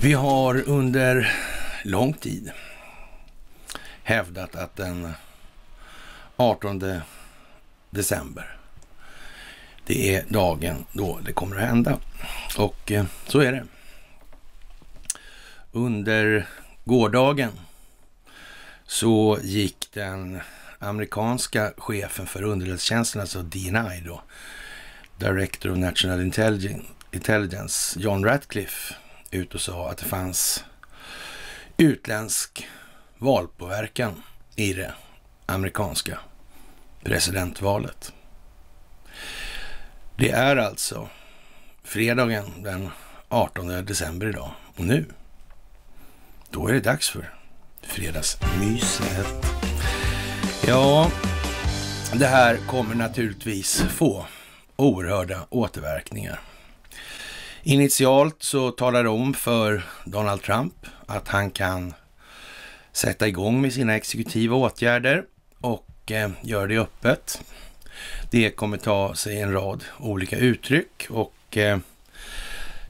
Vi har under lång tid hävdat att den 18 december, det är dagen då det kommer att hända. Och eh, så är det. Under gårdagen så gick den amerikanska chefen för underrättelsetjänsten, alltså DNI då, Director of National Intelligence, John Ratcliffe, ut och sa att det fanns utländsk valpåverkan i det amerikanska presidentvalet. Det är alltså fredagen den 18 december idag och nu, då är det dags för fredagsmyset. Ja, det här kommer naturligtvis få oerhörda återverkningar. Initialt så talar det om för Donald Trump att han kan sätta igång med sina exekutiva åtgärder och eh, gör det öppet. Det kommer ta sig en rad olika uttryck och eh,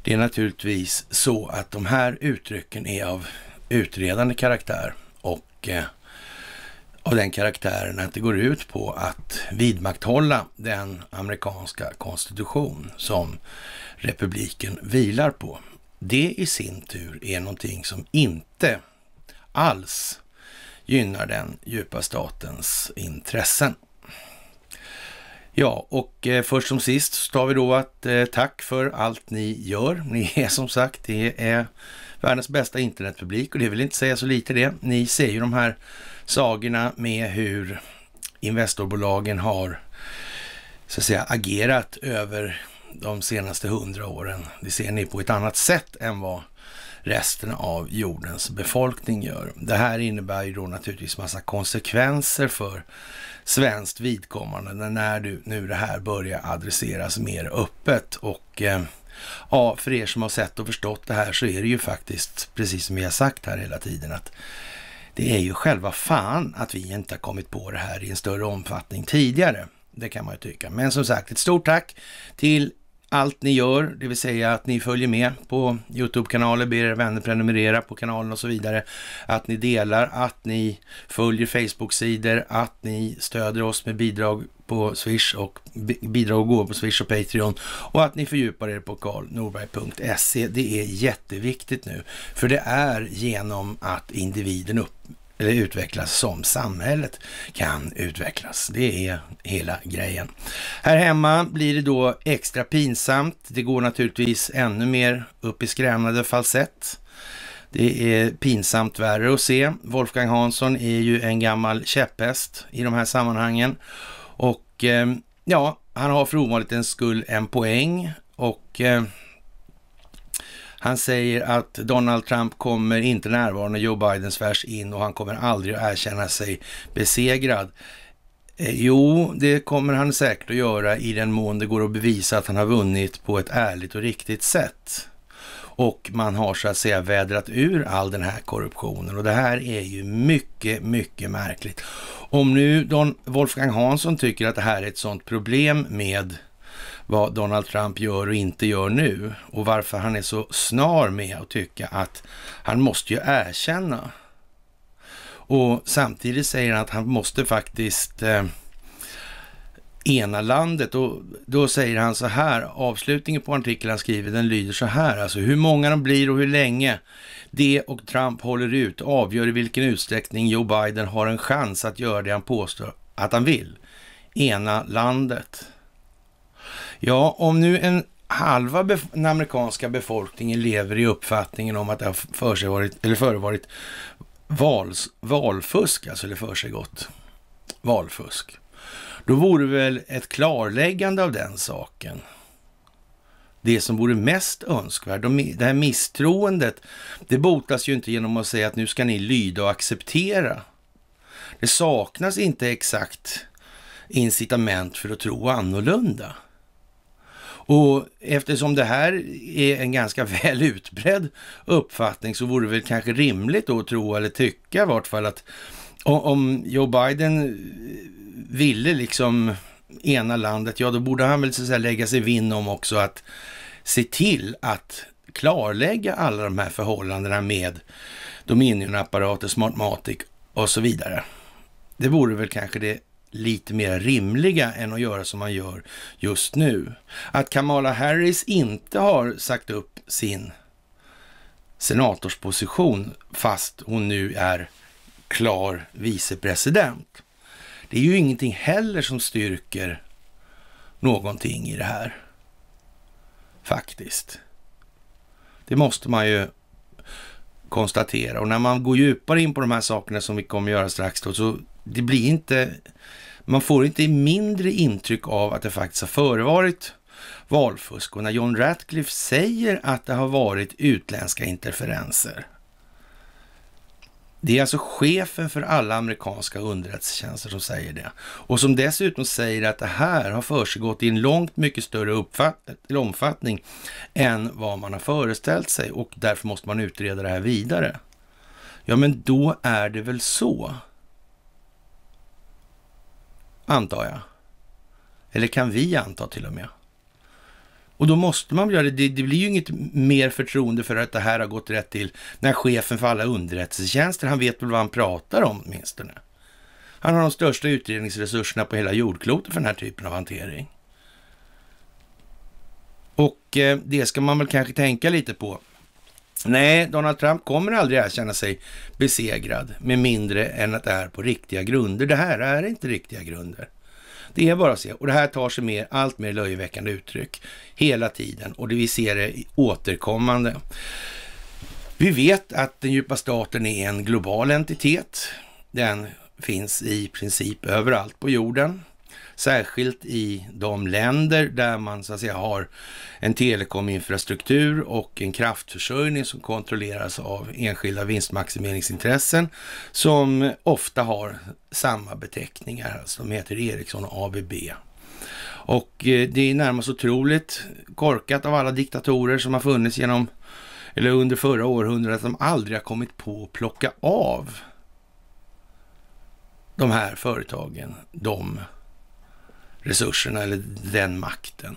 det är naturligtvis så att de här uttrycken är av utredande karaktär och eh, av den karaktären att det går ut på att vidmakthålla den amerikanska konstitution som republiken vilar på. Det i sin tur är någonting som inte alls gynnar den djupa statens intressen. Ja, och eh, först som sist så tar vi då att eh, tack för allt ni gör. Ni är som sagt, det är världens bästa internetpublik och det vill inte säga så lite det. Ni ser ju de här sagorna med hur investorbolagen har så att säga, agerat över de senaste hundra åren. Det ser ni på ett annat sätt än vad resten av jordens befolkning gör. Det här innebär ju då naturligtvis massa konsekvenser för svenskt vidkommande när du, nu det här börjar adresseras mer öppet. Och eh, ja, för er som har sett och förstått det här så är det ju faktiskt precis som vi har sagt här hela tiden att det är ju själva fan att vi inte har kommit på det här i en större omfattning tidigare. Det kan man ju tycka. Men som sagt, ett stort tack till allt ni gör, det vill säga att ni följer med på Youtube-kanaler, ber er vänner prenumerera på kanalen och så vidare. Att ni delar, att ni följer Facebook-sidor, att ni stöder oss med bidrag på Swish och bidrag och gåvor på Swish och Patreon och att ni fördjupar er på karlnorberg.se. Det är jätteviktigt nu, för det är genom att individen upp, eller utvecklas som samhället kan utvecklas. Det är hela grejen. Här hemma blir det då extra pinsamt. Det går naturligtvis ännu mer upp i skrämmande falsett. Det är pinsamt värre att se. Wolfgang Hansson är ju en gammal käpphäst i de här sammanhangen. Och eh, ja, han har för ovanlighetens skull en poäng och eh, han säger att Donald Trump kommer inte närvara när Joe Biden svärs in och han kommer aldrig att erkänna sig besegrad. Eh, jo, det kommer han säkert att göra i den mån det går att bevisa att han har vunnit på ett ärligt och riktigt sätt och man har så att säga vädrat ur all den här korruptionen. Och det här är ju mycket, mycket märkligt. Om nu Don Wolfgang Hansson tycker att det här är ett sådant problem med vad Donald Trump gör och inte gör nu och varför han är så snar med att tycka att han måste ju erkänna. Och samtidigt säger han att han måste faktiskt eh, ena landet. Och då säger han så här, avslutningen på artikeln han skriver, den lyder så här alltså. Hur många de blir och hur länge det och Trump håller ut avgör i vilken utsträckning Joe Biden har en chans att göra det han påstår att han vill. Ena landet. Ja, om nu en halva bef- den amerikanska befolkningen lever i uppfattningen om att det har för sig varit, eller förevarit vals, valfusk, alltså eller för sig gott valfusk. Då vore väl ett klarläggande av den saken det som vore mest önskvärt. Det här misstroendet, det botas ju inte genom att säga att nu ska ni lyda och acceptera. Det saknas inte exakt incitament för att tro annorlunda. Och eftersom det här är en ganska väl utbredd uppfattning så vore det väl kanske rimligt då att tro eller tycka i vart fall att om Joe Biden ville liksom ena landet, ja då borde han väl så att säga lägga sig vinn om också att se till att klarlägga alla de här förhållandena med Dominion-apparater, Smartmatic och så vidare. Det vore väl kanske det lite mer rimliga än att göra som man gör just nu. Att Kamala Harris inte har sagt upp sin senatorsposition fast hon nu är klar vicepresident. Det är ju ingenting heller som styrker någonting i det här. Faktiskt. Det måste man ju konstatera. Och när man går djupare in på de här sakerna som vi kommer göra strax då, så det blir inte... Man får inte mindre intryck av att det faktiskt har förevarit valfusk. Och när John Ratcliffe säger att det har varit utländska interferenser, det är alltså chefen för alla amerikanska underrättelsetjänster som säger det. Och som dessutom säger att det här har försiggått i en långt mycket större omfattning än vad man har föreställt sig och därför måste man utreda det här vidare. Ja, men då är det väl så. Antar jag. Eller kan vi anta till och med. Och då måste man göra det. det. blir ju inget mer förtroende för att det här har gått rätt till när chefen för alla underrättelsetjänster, han vet väl vad han pratar om åtminstone. Han har de största utredningsresurserna på hela jordklotet för den här typen av hantering. Och eh, det ska man väl kanske tänka lite på. Nej, Donald Trump kommer aldrig erkänna sig besegrad med mindre än att det är på riktiga grunder. Det här är inte riktiga grunder. Det är bara så. Och det här tar sig mer, allt mer löjeväckande uttryck hela tiden och det vi ser det återkommande. Vi vet att den djupa staten är en global entitet. Den finns i princip överallt på jorden särskilt i de länder där man så att säga har en telekominfrastruktur och en kraftförsörjning som kontrolleras av enskilda vinstmaximeringsintressen som ofta har samma beteckningar. Alltså de heter Ericsson och ABB. Och eh, det är närmast otroligt korkat av alla diktatorer som har funnits genom eller under förra århundradet som aldrig har kommit på att plocka av de här företagen de resurserna eller den makten.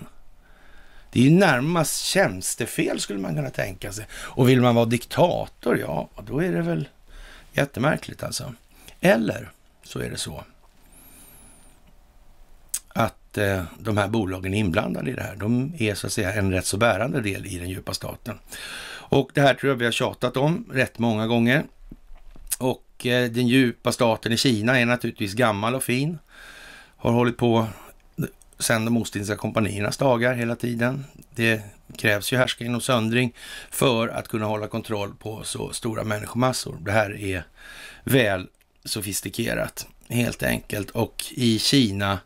Det är ju närmast tjänstefel skulle man kunna tänka sig. Och vill man vara diktator, ja, då är det väl jättemärkligt alltså. Eller så är det så att eh, de här bolagen är inblandade i det här. De är så att säga en rätt så bärande del i den djupa staten. Och det här tror jag vi har tjatat om rätt många gånger. Och eh, den djupa staten i Kina är naturligtvis gammal och fin. Har hållit på sedan de ostindiska kompaniernas dagar hela tiden. Det krävs ju härskning och söndring för att kunna hålla kontroll på så stora människomassor. Det här är väl sofistikerat helt enkelt. Och i Kina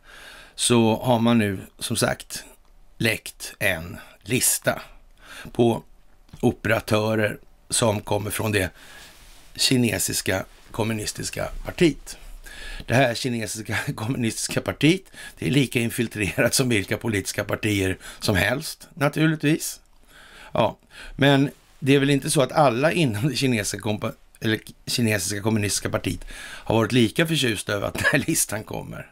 så har man nu som sagt läckt en lista på operatörer som kommer från det kinesiska kommunistiska partiet det här kinesiska kommunistiska partiet, det är lika infiltrerat som vilka politiska partier som helst naturligtvis. Ja, men det är väl inte så att alla inom det kinesiska, eller kinesiska kommunistiska partiet har varit lika förtjusta över att den här listan kommer.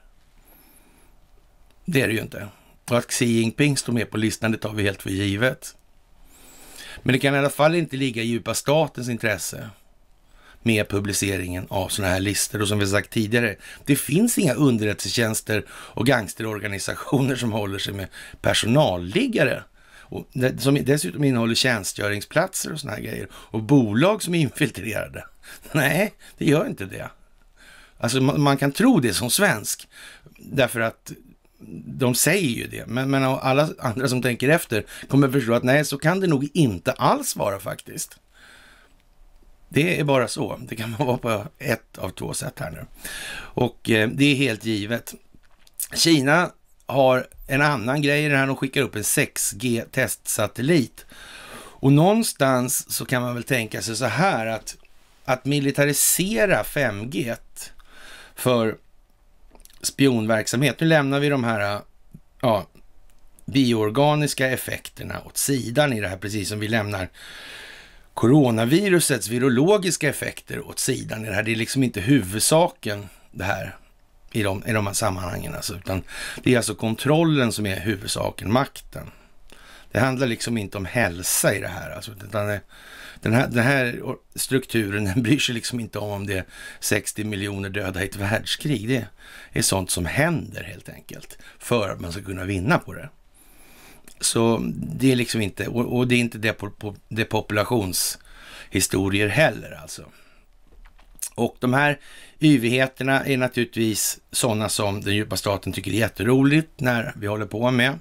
Det är det ju inte. Och att Xi Jinping står med på listan, det tar vi helt för givet. Men det kan i alla fall inte ligga i djupa statens intresse med publiceringen av sådana här listor. Och som vi sagt tidigare, det finns inga underrättelsetjänster och gangsterorganisationer som håller sig med personalliggare. Och som dessutom innehåller tjänstgöringsplatser och sådana här grejer. Och bolag som är infiltrerade. Nej, det gör inte det. Alltså man, man kan tro det som svensk. Därför att de säger ju det, men, men alla andra som tänker efter kommer förstå att nej, så kan det nog inte alls vara faktiskt. Det är bara så. Det kan man vara på ett av två sätt här nu. Och eh, det är helt givet. Kina har en annan grej i det här. De skickar upp en 6G-testsatellit. Och någonstans så kan man väl tänka sig så här att, att militarisera 5G för spionverksamhet. Nu lämnar vi de här eh, ja, bioorganiska effekterna åt sidan i det här, precis som vi lämnar coronavirusets virologiska effekter åt sidan. Det, här, det är liksom inte huvudsaken det här i de, i de här sammanhangen. Alltså, utan det är alltså kontrollen som är huvudsaken, makten. Det handlar liksom inte om hälsa i det här. Alltså, det, den här, den här strukturen den bryr sig liksom inte om om det är 60 miljoner döda i ett världskrig. Det är sånt som händer helt enkelt för att man ska kunna vinna på det. Så det är liksom inte, och, och det är inte depopulationshistorier heller alltså. Och de här yvigheterna är naturligtvis sådana som den djupa staten tycker är jätteroligt när vi håller på med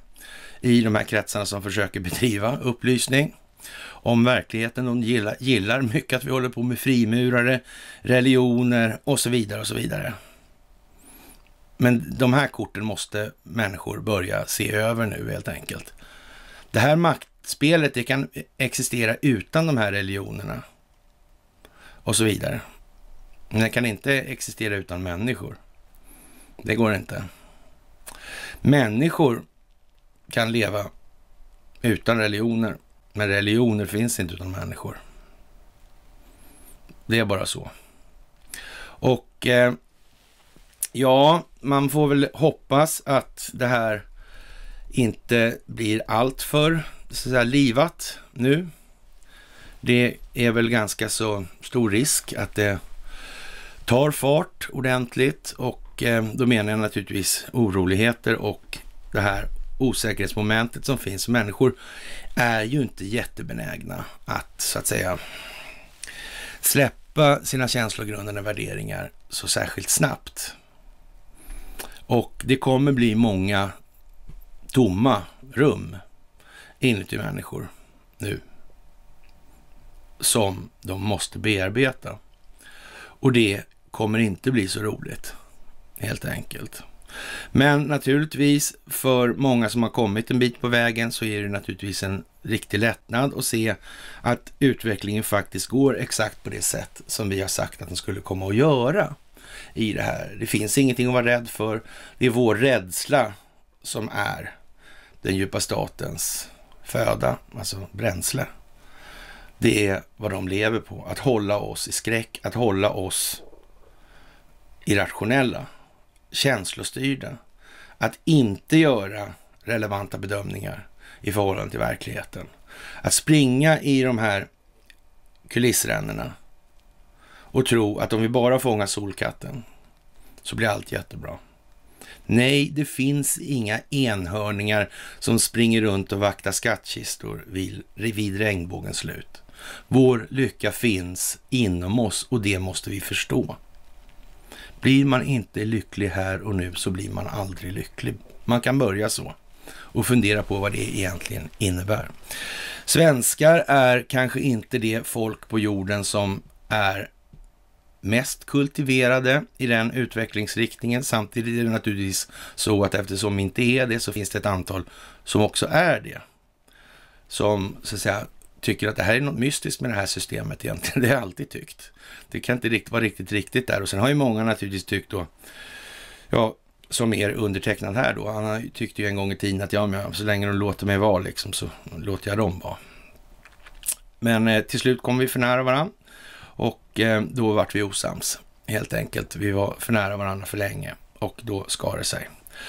i de här kretsarna som försöker bedriva upplysning om verkligheten. De gillar, gillar mycket att vi håller på med frimurare, religioner och så vidare och så vidare. Men de här korten måste människor börja se över nu helt enkelt. Det här maktspelet, det kan existera utan de här religionerna och så vidare. Men det kan inte existera utan människor. Det går inte. Människor kan leva utan religioner, men religioner finns inte utan människor. Det är bara så. Och eh, Ja, man får väl hoppas att det här inte blir alltför så att säga, livat nu. Det är väl ganska så stor risk att det tar fart ordentligt och eh, då menar jag naturligtvis oroligheter och det här osäkerhetsmomentet som finns. Människor är ju inte jättebenägna att så att säga släppa sina känslogrunder och värderingar så särskilt snabbt. Och det kommer bli många tomma rum inuti människor nu som de måste bearbeta. Och det kommer inte bli så roligt, helt enkelt. Men naturligtvis, för många som har kommit en bit på vägen så är det naturligtvis en riktig lättnad att se att utvecklingen faktiskt går exakt på det sätt som vi har sagt att den skulle komma att göra i det här. Det finns ingenting att vara rädd för. Det är vår rädsla som är den djupa statens föda, alltså bränsle. Det är vad de lever på, att hålla oss i skräck, att hålla oss irrationella, känslostyrda. Att inte göra relevanta bedömningar i förhållande till verkligheten. Att springa i de här kulissrännorna och tro att om vi bara fångar solkatten så blir allt jättebra. Nej, det finns inga enhörningar som springer runt och vaktar skattkistor vid, vid regnbågens slut. Vår lycka finns inom oss och det måste vi förstå. Blir man inte lycklig här och nu så blir man aldrig lycklig. Man kan börja så och fundera på vad det egentligen innebär. Svenskar är kanske inte det folk på jorden som är mest kultiverade i den utvecklingsriktningen. Samtidigt är det naturligtvis så att eftersom vi inte är det så finns det ett antal som också är det. Som så att säga tycker att det här är något mystiskt med det här systemet egentligen. Det har jag alltid tyckt. Det kan inte riktigt vara riktigt riktigt där. Och sen har ju många naturligtvis tyckt då, ja, som er undertecknad här då. Han tyckte ju en gång i tiden att ja, men så länge de låter mig vara liksom så låter jag dem vara. Men eh, till slut kommer vi för nära varandra. Eh, då vart vi osams helt enkelt. Vi var för nära varandra för länge och då skar det sig.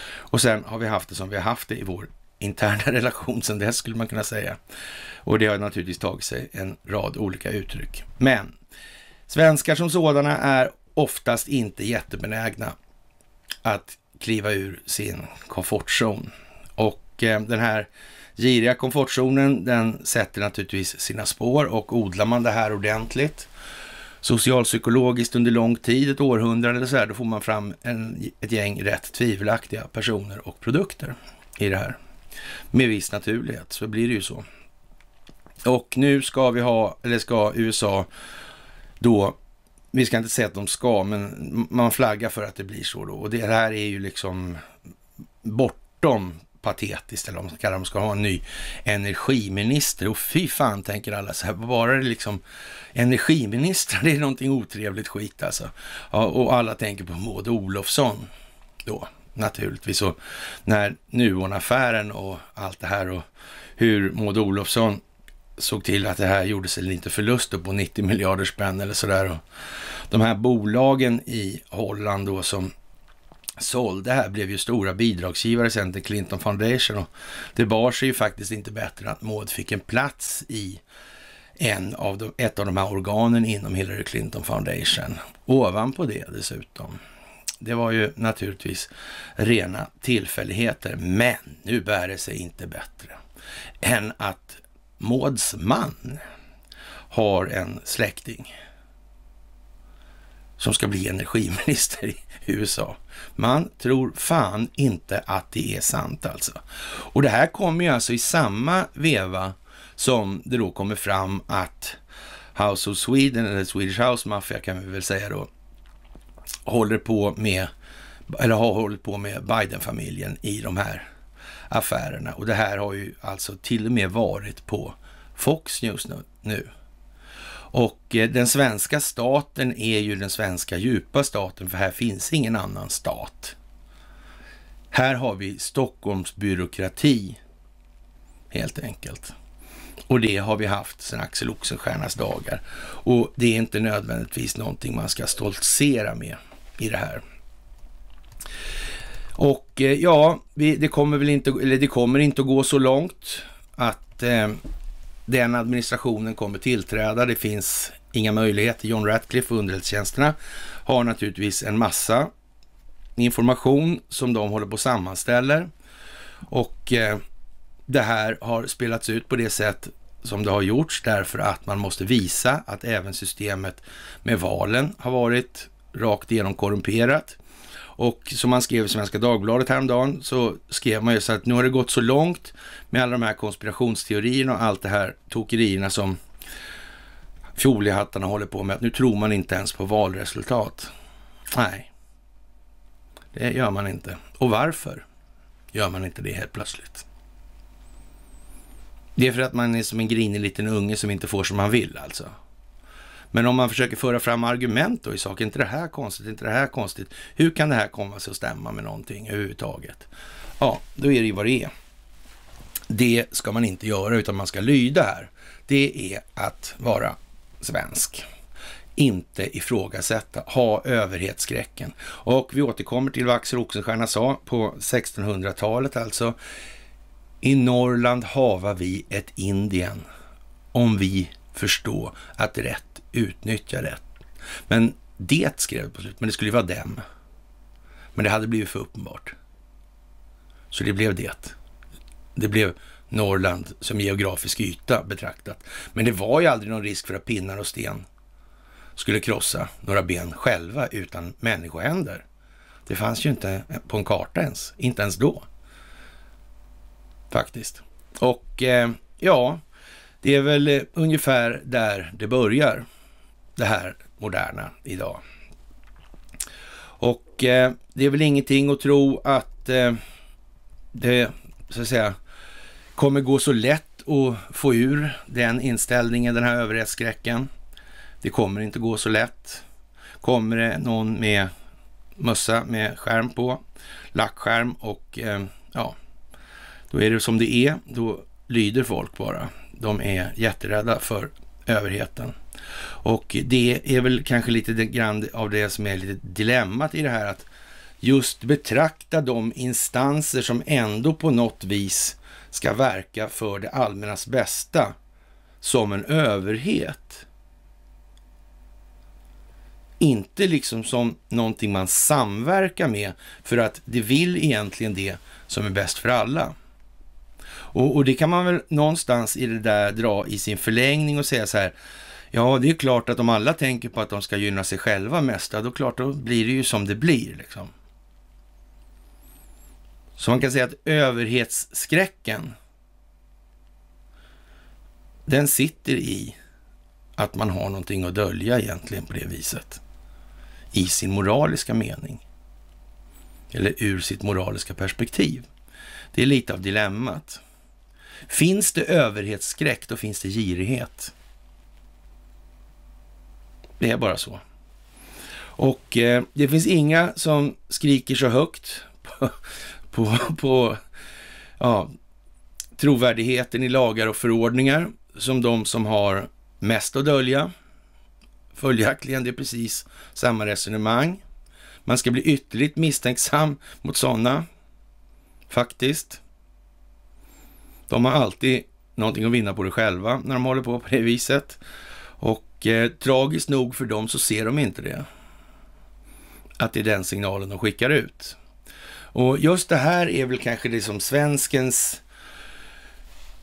Och sen har vi haft det som vi har haft det i vår interna relation sedan dess skulle man kunna säga. Och det har naturligtvis tagit sig en rad olika uttryck. Men svenskar som sådana är oftast inte jättebenägna att kliva ur sin komfortzon. Och eh, den här giriga komfortzonen, den sätter naturligtvis sina spår och odlar man det här ordentligt socialpsykologiskt under lång tid, ett århundrade eller så här, då får man fram en, ett gäng rätt tvivelaktiga personer och produkter i det här. Med viss naturlighet, så blir det ju så. Och nu ska vi ha, eller ska USA då, vi ska inte säga att de ska, men man flaggar för att det blir så då. Och det här är ju liksom bortom patetiskt, eller vad man ska kalla det, de ska ha en ny energiminister. Och fy fan, tänker alla så här, bara det liksom energiminister, det är någonting otrevligt skit alltså. Ja, och alla tänker på Maud Olofsson då, naturligtvis. Och när Nuon-affären och allt det här och hur Maud Olofsson såg till att det här gjordes en liten förlust på 90 miljarder spänn eller sådär. De här bolagen i Holland då som sålde här blev ju stora bidragsgivare sen till Clinton Foundation och det bar sig ju faktiskt inte bättre att Maud fick en plats i en av de, ett av de här organen inom Hillary Clinton Foundation. Ovanpå det dessutom. Det var ju naturligtvis rena tillfälligheter, men nu bär det sig inte bättre än att Mauds man har en släkting som ska bli energiminister i USA. Man tror fan inte att det är sant alltså. Och det här kommer ju alltså i samma veva som det då kommer fram att House of Sweden, eller Swedish House Mafia kan vi väl säga då, håller på med, eller har hållit på med Biden-familjen i de här affärerna. Och det här har ju alltså till och med varit på Fox News nu. Och eh, den svenska staten är ju den svenska djupa staten, för här finns ingen annan stat. Här har vi Stockholms byråkrati, helt enkelt. Och det har vi haft sedan Axel Oxenstiernas dagar. Och det är inte nödvändigtvis någonting man ska stoltsera med i det här. Och eh, ja, det kommer väl inte, eller det kommer inte att gå så långt att eh, den administrationen kommer tillträda. Det finns inga möjligheter. John Ratcliffe och underrättelsetjänsterna har naturligtvis en massa information som de håller på och sammanställer. Och eh, det här har spelats ut på det sätt som det har gjorts därför att man måste visa att även systemet med valen har varit rakt igenom korrumperat. Och som man skrev i Svenska Dagbladet häromdagen så skrev man ju så att nu har det gått så långt med alla de här konspirationsteorierna och allt det här tokerierna som foliehattarna håller på med att nu tror man inte ens på valresultat. Nej, det gör man inte. Och varför gör man inte det helt plötsligt? Det är för att man är som en grinig liten unge som inte får som man vill alltså. Men om man försöker föra fram argument då i sak, inte det här konstigt, inte det här konstigt? Hur kan det här komma sig att stämma med någonting överhuvudtaget? Ja, då är det ju vad det är. Det ska man inte göra, utan man ska lyda här. Det är att vara svensk inte ifrågasätta, ha överhetsskräcken. Och vi återkommer till vad Axel Oxenstierna sa på 1600-talet alltså. I Norrland hava vi ett Indien om vi förstå att rätt utnyttja det. Men det skrev på slutet, men det skulle ju vara dem. Men det hade blivit för uppenbart. Så det blev det. Det blev Norrland som geografisk yta betraktat. Men det var ju aldrig någon risk för att pinnar och sten skulle krossa några ben själva utan människohänder. Det fanns ju inte på en karta ens, inte ens då. Faktiskt. Och eh, ja, det är väl eh, ungefär där det börjar det här moderna idag. Och eh, det är väl ingenting att tro att eh, det så att säga kommer gå så lätt att få ur den inställningen, den här överhetsskräcken. Det kommer inte gå så lätt. Kommer det någon med mössa med skärm på, lackskärm och eh, ja, då är det som det är. Då lyder folk bara. De är jätterädda för överheten. Och det är väl kanske lite grann av det som är lite dilemmat i det här att just betrakta de instanser som ändå på något vis ska verka för det allmännas bästa som en överhet. Inte liksom som någonting man samverkar med för att det vill egentligen det som är bäst för alla. Och, och det kan man väl någonstans i det där dra i sin förlängning och säga så här, Ja, det är klart att om alla tänker på att de ska gynna sig själva mest, då, klart, då blir det ju som det blir. Liksom. Så man kan säga att överhetsskräcken, den sitter i att man har någonting att dölja egentligen på det viset. I sin moraliska mening. Eller ur sitt moraliska perspektiv. Det är lite av dilemmat. Finns det överhetsskräck, då finns det girighet. Det är bara så. Och eh, det finns inga som skriker så högt på, på, på ja, trovärdigheten i lagar och förordningar som de som har mest att dölja. Följaktligen, det är precis samma resonemang. Man ska bli ytterligt misstänksam mot sådana, faktiskt. De har alltid någonting att vinna på det själva när de håller på på det viset eh, tragiskt nog för dem så ser de inte det. Att det är den signalen de skickar ut. Och just det här är väl kanske det som svenskens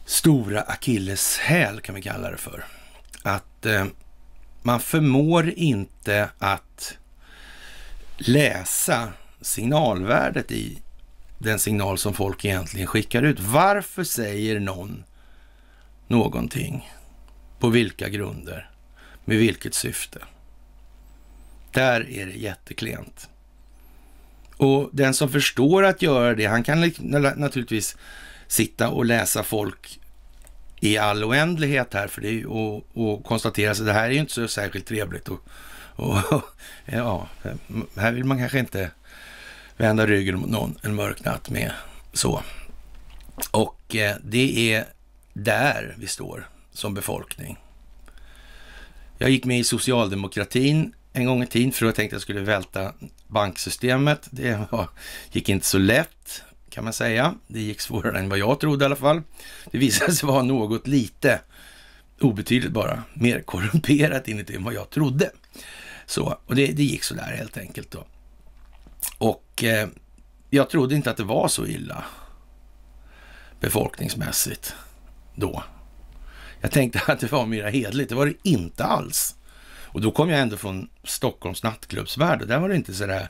stora akilleshäl kan vi kalla det för. Att eh, man förmår inte att läsa signalvärdet i den signal som folk egentligen skickar ut. Varför säger någon någonting? På vilka grunder? Med vilket syfte? Där är det jätteklent. Och den som förstår att göra det, han kan naturligtvis sitta och läsa folk i all oändlighet här för det och, och konstatera att det här är ju inte så särskilt trevligt. Och, och, ja, här vill man kanske inte vända ryggen mot någon en mörk natt med så. Och eh, det är där vi står som befolkning. Jag gick med i socialdemokratin en gång i tiden för jag tänkte jag skulle välta banksystemet. Det var, gick inte så lätt kan man säga. Det gick svårare än vad jag trodde i alla fall. Det visade sig vara något lite, obetydligt bara, mer korrumperat inuti än vad jag trodde. Så, och det, det gick sådär helt enkelt då. Och eh, jag trodde inte att det var så illa befolkningsmässigt då jag tänkte att det var mera hedligt, det var det inte alls. Och då kom jag ändå från Stockholms nattklubbsvärld och där var det inte sådär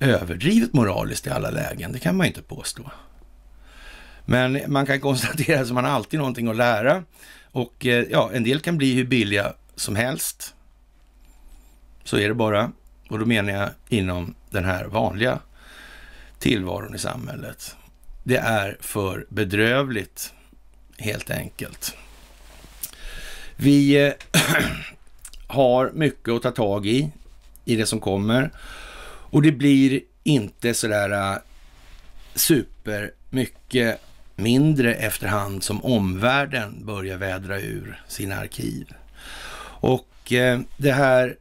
överdrivet moraliskt i alla lägen. Det kan man ju inte påstå. Men man kan konstatera att man har alltid någonting att lära och eh, ja, en del kan bli hur billiga som helst. Så är det bara. Och då menar jag inom den här vanliga tillvaron i samhället. Det är för bedrövligt helt enkelt. Vi eh, har mycket att ta tag i, i det som kommer. Och det blir inte sådär eh, super mycket mindre efterhand som omvärlden börjar vädra ur sina arkiv. Och eh, det här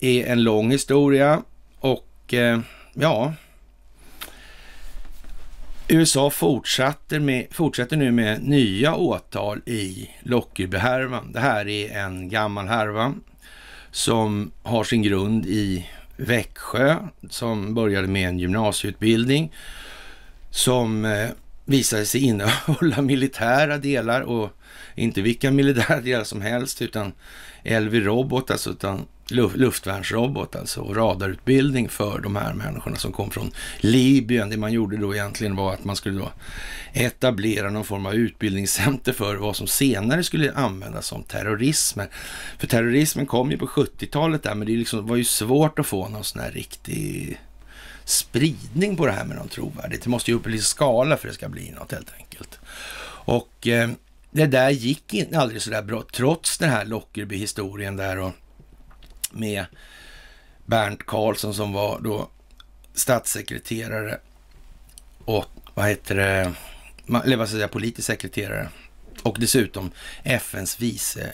är en lång historia och eh, ja, USA fortsätter, med, fortsätter nu med nya åtal i Lockerbie-härvan. Det här är en gammal härva som har sin grund i Växjö som började med en gymnasieutbildning som eh, visade sig innehålla militära delar och inte vilka militära delar som helst utan LV-robot, alltså utan luftvärnsrobot alltså och radarutbildning för de här människorna som kom från Libyen. Det man gjorde då egentligen var att man skulle då etablera någon form av utbildningscenter för vad som senare skulle användas som terrorism. För terrorismen kom ju på 70-talet där, men det liksom var ju svårt att få någon sån här riktig spridning på det här med någon trovärdighet. Det måste ju upp i skala för att det ska bli något helt enkelt. Och eh, det där gick aldrig alldeles så där bra, trots den här Lockerby-historien där och med Bernt Karlsson som var då statssekreterare och vad heter det, eller vad säger jag, politisk sekreterare och dessutom FNs vice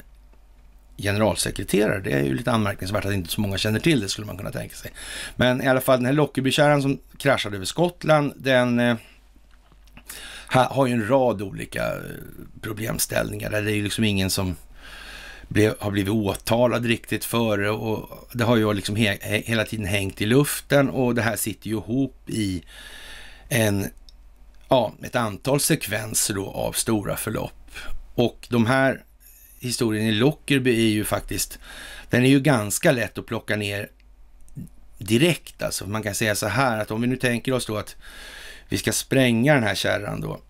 generalsekreterare. Det är ju lite anmärkningsvärt att inte så många känner till det skulle man kunna tänka sig. Men i alla fall den här Lockerbykärran som kraschade över Skottland, den eh, har ju en rad olika eh, problemställningar. Det är ju liksom ingen som blev, har blivit åtalad riktigt före och det har ju liksom he, he, hela tiden hängt i luften och det här sitter ju ihop i en, ja, ett antal sekvenser då av stora förlopp. Och de här historien i Lockerby är ju faktiskt, den är ju ganska lätt att plocka ner direkt alltså. Man kan säga så här att om vi nu tänker oss då att vi ska spränga den här kärran då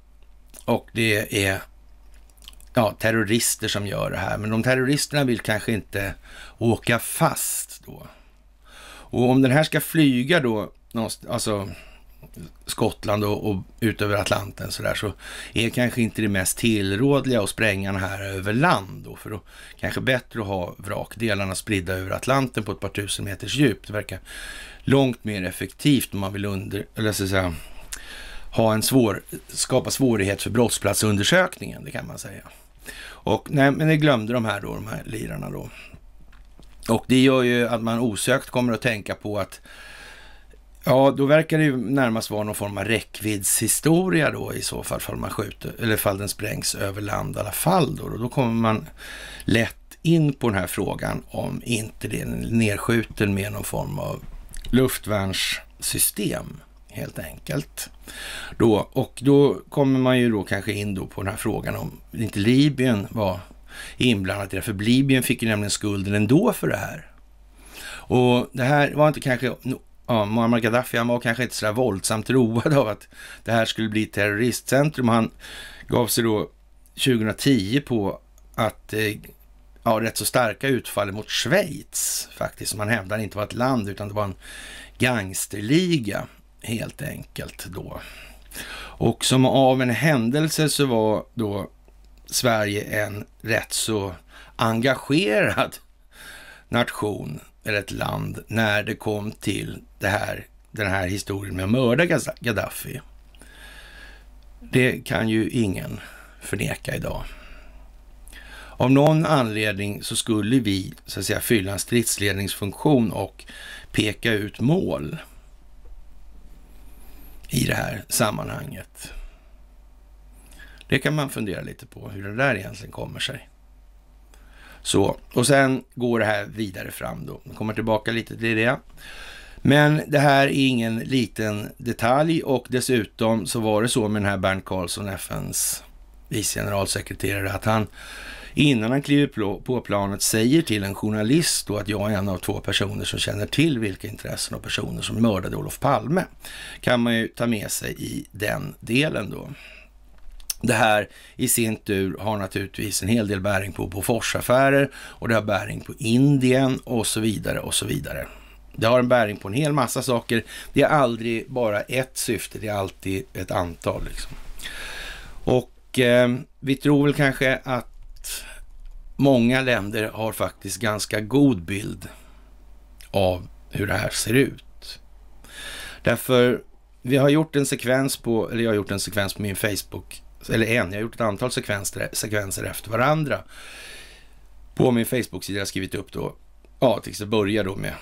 och det är ja, terrorister som gör det här. Men de terroristerna vill kanske inte åka fast då. Och om den här ska flyga då, alltså Skottland och, och ut över Atlanten så där, så är kanske inte det mest tillrådliga att spränga den här över land då, för då kanske bättre att ha vrakdelarna spridda över Atlanten på ett par tusen meters djup. Det verkar långt mer effektivt om man vill under, eller så säga, ha en svår, skapa svårighet för brottsplatsundersökningen, det kan man säga. Och nej, men det glömde de här då, de här lirarna då. Och det gör ju att man osökt kommer att tänka på att Ja, då verkar det ju närmast vara någon form av räckviddshistoria då i så fall, fall man skjuter, eller fall den sprängs över land i alla fall då. då kommer man lätt in på den här frågan om inte det är nedskjuten med någon form av luftvärnssystem helt enkelt. Då, och då kommer man ju då kanske in då på den här frågan om inte Libyen var inblandat i det, för Libyen fick ju nämligen skulden ändå för det här. Och det här var inte kanske, ja, Muammar Gaddafi, han var kanske inte sådär våldsamt road av att det här skulle bli terroristcentrum. Han gav sig då 2010 på att eh, ja, rätt så starka utfall mot Schweiz faktiskt, som han hävdade inte var ett land utan det var en gangsterliga helt enkelt då. Och som av en händelse så var då Sverige en rätt så engagerad nation eller ett land när det kom till det här, den här historien med att mörda Gaddafi. Det kan ju ingen förneka idag. Av någon anledning så skulle vi så att säga fylla en stridsledningsfunktion och peka ut mål i det här sammanhanget. Det kan man fundera lite på hur det där egentligen kommer sig. Så, och sen går det här vidare fram då. Jag kommer tillbaka lite till det. Men det här är ingen liten detalj och dessutom så var det så med den här Bernt Karlsson, FNs vice generalsekreterare, att han innan han kliver på planet säger till en journalist då att jag är en av två personer som känner till vilka intressen och personer som mördade Olof Palme. Kan man ju ta med sig i den delen då. Det här i sin tur har naturligtvis en hel del bäring på Boforsaffärer och det har bäring på Indien och så vidare och så vidare. Det har en bäring på en hel massa saker. Det är aldrig bara ett syfte, det är alltid ett antal. Liksom. Och eh, vi tror väl kanske att många länder har faktiskt ganska god bild av hur det här ser ut. Därför, vi har gjort en sekvens på, eller jag har gjort en sekvens på min Facebook, eller en, jag har gjort ett antal sekvenser, sekvenser efter varandra. På min Facebook-sida har jag skrivit upp då, ja, tills det börjar då med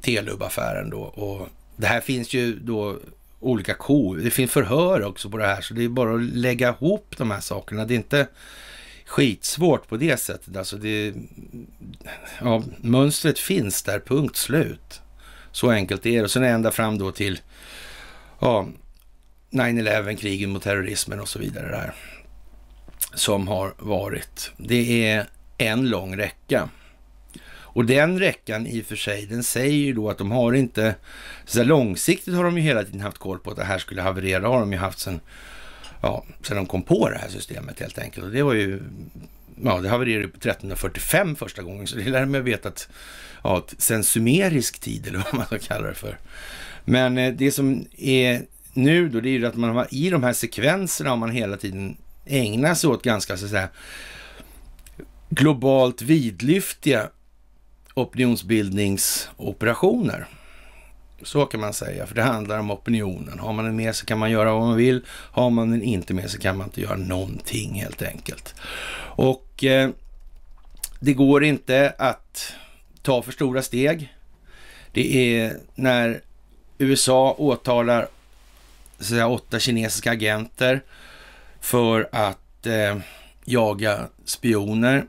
Telub-affären då. Och det här finns ju då olika KU, det finns förhör också på det här, så det är bara att lägga ihop de här sakerna. Det är inte skitsvårt på det sättet. Alltså det, ja, mönstret finns där, punkt slut. Så enkelt är det. Och sen ända fram då till ja, 9-11, krigen mot terrorismen och så vidare där. Som har varit. Det är en lång räcka. Och den räckan i och för sig, den säger ju då att de har inte, så långsiktigt har de ju hela tiden haft koll på att det här skulle haverera, har de ju haft sedan Ja, så de kom på det här systemet helt enkelt. Och det var ju, ja det havererade på 1345 första gången, så det lär ju veta att, ja, sen sumerisk tid eller vad man ska kalla det för. Men eh, det som är nu då, det är ju att man har, i de här sekvenserna har man hela tiden ägnat sig åt ganska så att säga globalt vidlyftiga opinionsbildningsoperationer. Så kan man säga, för det handlar om opinionen. Har man den med sig kan man göra vad man vill. Har man den inte med sig kan man inte göra någonting helt enkelt. Och eh, det går inte att ta för stora steg. Det är när USA åtalar säga, åtta kinesiska agenter för att eh, jaga spioner.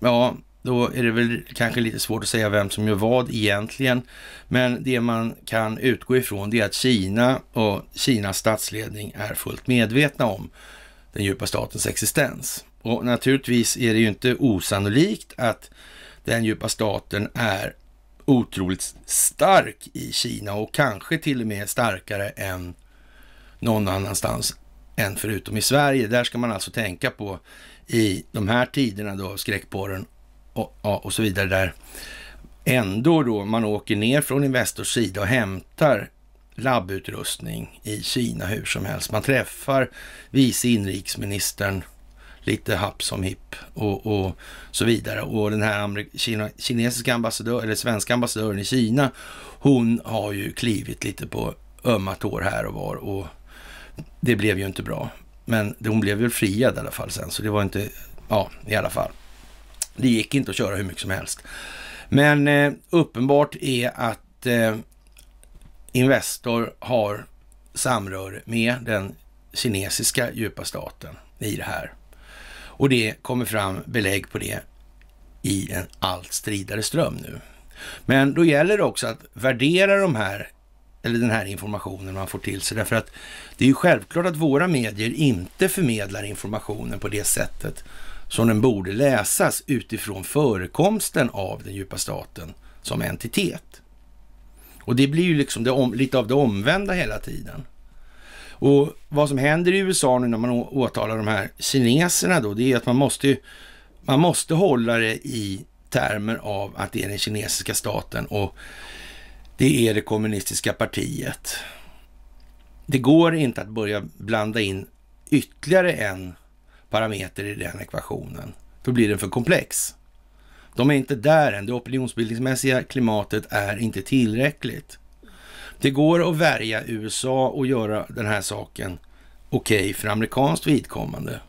Ja, då är det väl kanske lite svårt att säga vem som gör vad egentligen. Men det man kan utgå ifrån det är att Kina och Kinas statsledning är fullt medvetna om den djupa statens existens. Och naturligtvis är det ju inte osannolikt att den djupa staten är otroligt stark i Kina och kanske till och med starkare än någon annanstans än förutom i Sverige. Där ska man alltså tänka på i de här tiderna då skräckporren och, och, så vidare där. Ändå då man åker ner från Investors sida och hämtar labbutrustning i Kina hur som helst. Man träffar vice inrikesministern lite happ som hipp och, och så vidare. Och den här Kina, kinesiska ambassadör, eller svenska ambassadören i Kina, hon har ju klivit lite på ömma tår här och var och det blev ju inte bra. Men hon blev väl friad i alla fall sen, så det var inte, ja, i alla fall. Det gick inte att köra hur mycket som helst. Men eh, uppenbart är att eh, Investor har samröre med den kinesiska djupa staten i det här. Och det kommer fram belägg på det i en allt stridare ström nu. Men då gäller det också att värdera de här, eller den här informationen man får till sig. Därför att det är ju självklart att våra medier inte förmedlar informationen på det sättet som den borde läsas utifrån förekomsten av den djupa staten som entitet. Och det blir ju liksom om, lite av det omvända hela tiden. Och vad som händer i USA nu när man åtalar de här kineserna då, det är att man måste, man måste hålla det i termer av att det är den kinesiska staten och det är det kommunistiska partiet. Det går inte att börja blanda in ytterligare en parameter i den ekvationen. Då blir den för komplex. De är inte där än. Det opinionsbildningsmässiga klimatet är inte tillräckligt. Det går att värja USA och göra den här saken okej okay för amerikanskt vidkommande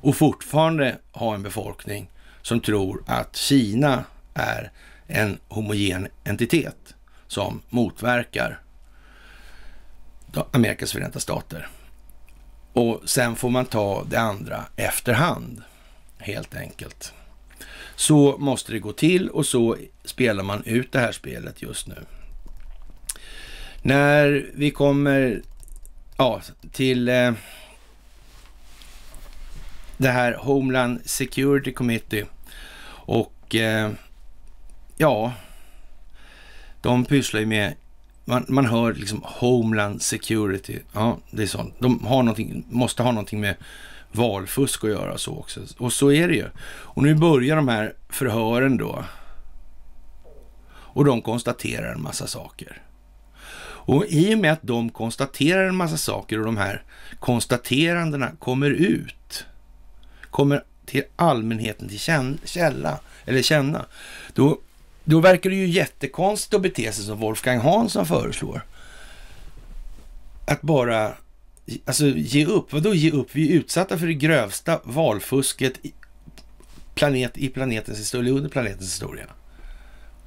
och fortfarande ha en befolkning som tror att Kina är en homogen entitet som motverkar Amerikas förenta stater. Och sen får man ta det andra efterhand, helt enkelt. Så måste det gå till och så spelar man ut det här spelet just nu. När vi kommer ja, till eh, det här Homeland Security Committee och eh, ja, de pysslar ju med man, man hör liksom Homeland Security. Ja, det är sånt. De har någonting, måste ha någonting med valfusk att göra så också. Och så är det ju. Och nu börjar de här förhören då. Och de konstaterar en massa saker. Och i och med att de konstaterar en massa saker och de här konstaterandena kommer ut, kommer till allmänheten till källa, eller känna, då då verkar det ju jättekonstigt att bete sig som Wolfgang Hansson föreslår. Att bara alltså, ge upp. Vadå ge upp? Vi är utsatta för det grövsta valfusket i, planet, i planetens historia, under planetens historia.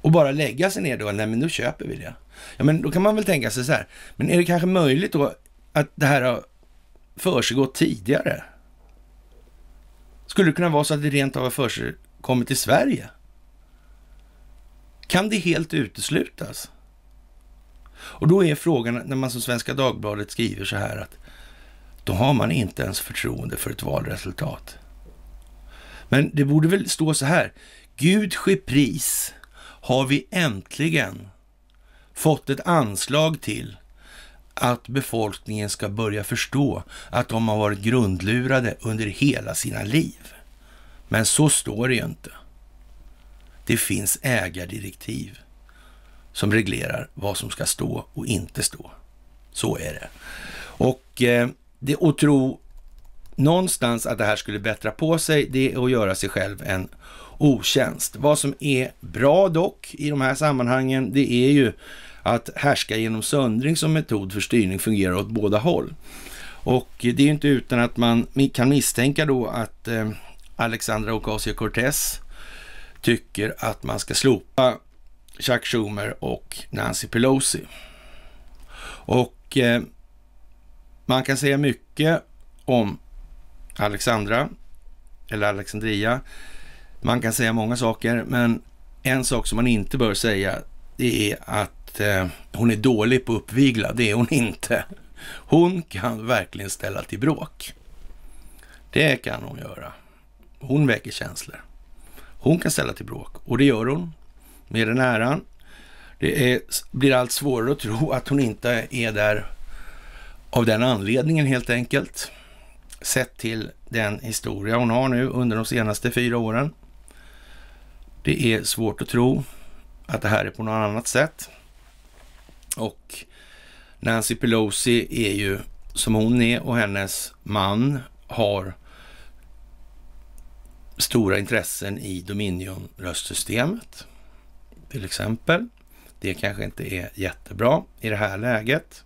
Och bara lägga sig ner då, nej men då köper vi det. Ja men då kan man väl tänka sig så här, men är det kanske möjligt då att det här har försiggått tidigare? Skulle det kunna vara så att det rent av har försigkommit i Sverige? Kan det helt uteslutas? Och då är frågan, när man som Svenska Dagbladet skriver så här att då har man inte ens förtroende för ett valresultat. Men det borde väl stå så här. Gud ske pris har vi äntligen fått ett anslag till att befolkningen ska börja förstå att de har varit grundlurade under hela sina liv. Men så står det ju inte. Det finns ägardirektiv som reglerar vad som ska stå och inte stå. Så är det. Och eh, det att tro någonstans att det här skulle bättra på sig, det är att göra sig själv en otjänst. Vad som är bra dock i de här sammanhangen, det är ju att härska genom söndring som metod för styrning fungerar åt båda håll. Och det är inte utan att man kan misstänka då att eh, Alexandra Ocasio-Cortez tycker att man ska slopa Chuck Schumer och Nancy Pelosi. Och eh, man kan säga mycket om Alexandra eller Alexandria. Man kan säga många saker, men en sak som man inte bör säga det är att eh, hon är dålig på att uppvigla. Det är hon inte. Hon kan verkligen ställa till bråk. Det kan hon göra. Hon väcker känslor. Hon kan ställa till bråk och det gör hon med den äran. Det är, blir allt svårare att tro att hon inte är där av den anledningen helt enkelt. Sett till den historia hon har nu under de senaste fyra åren. Det är svårt att tro att det här är på något annat sätt. Och Nancy Pelosi är ju som hon är och hennes man har stora intressen i Dominion-röstsystemet till exempel. Det kanske inte är jättebra i det här läget.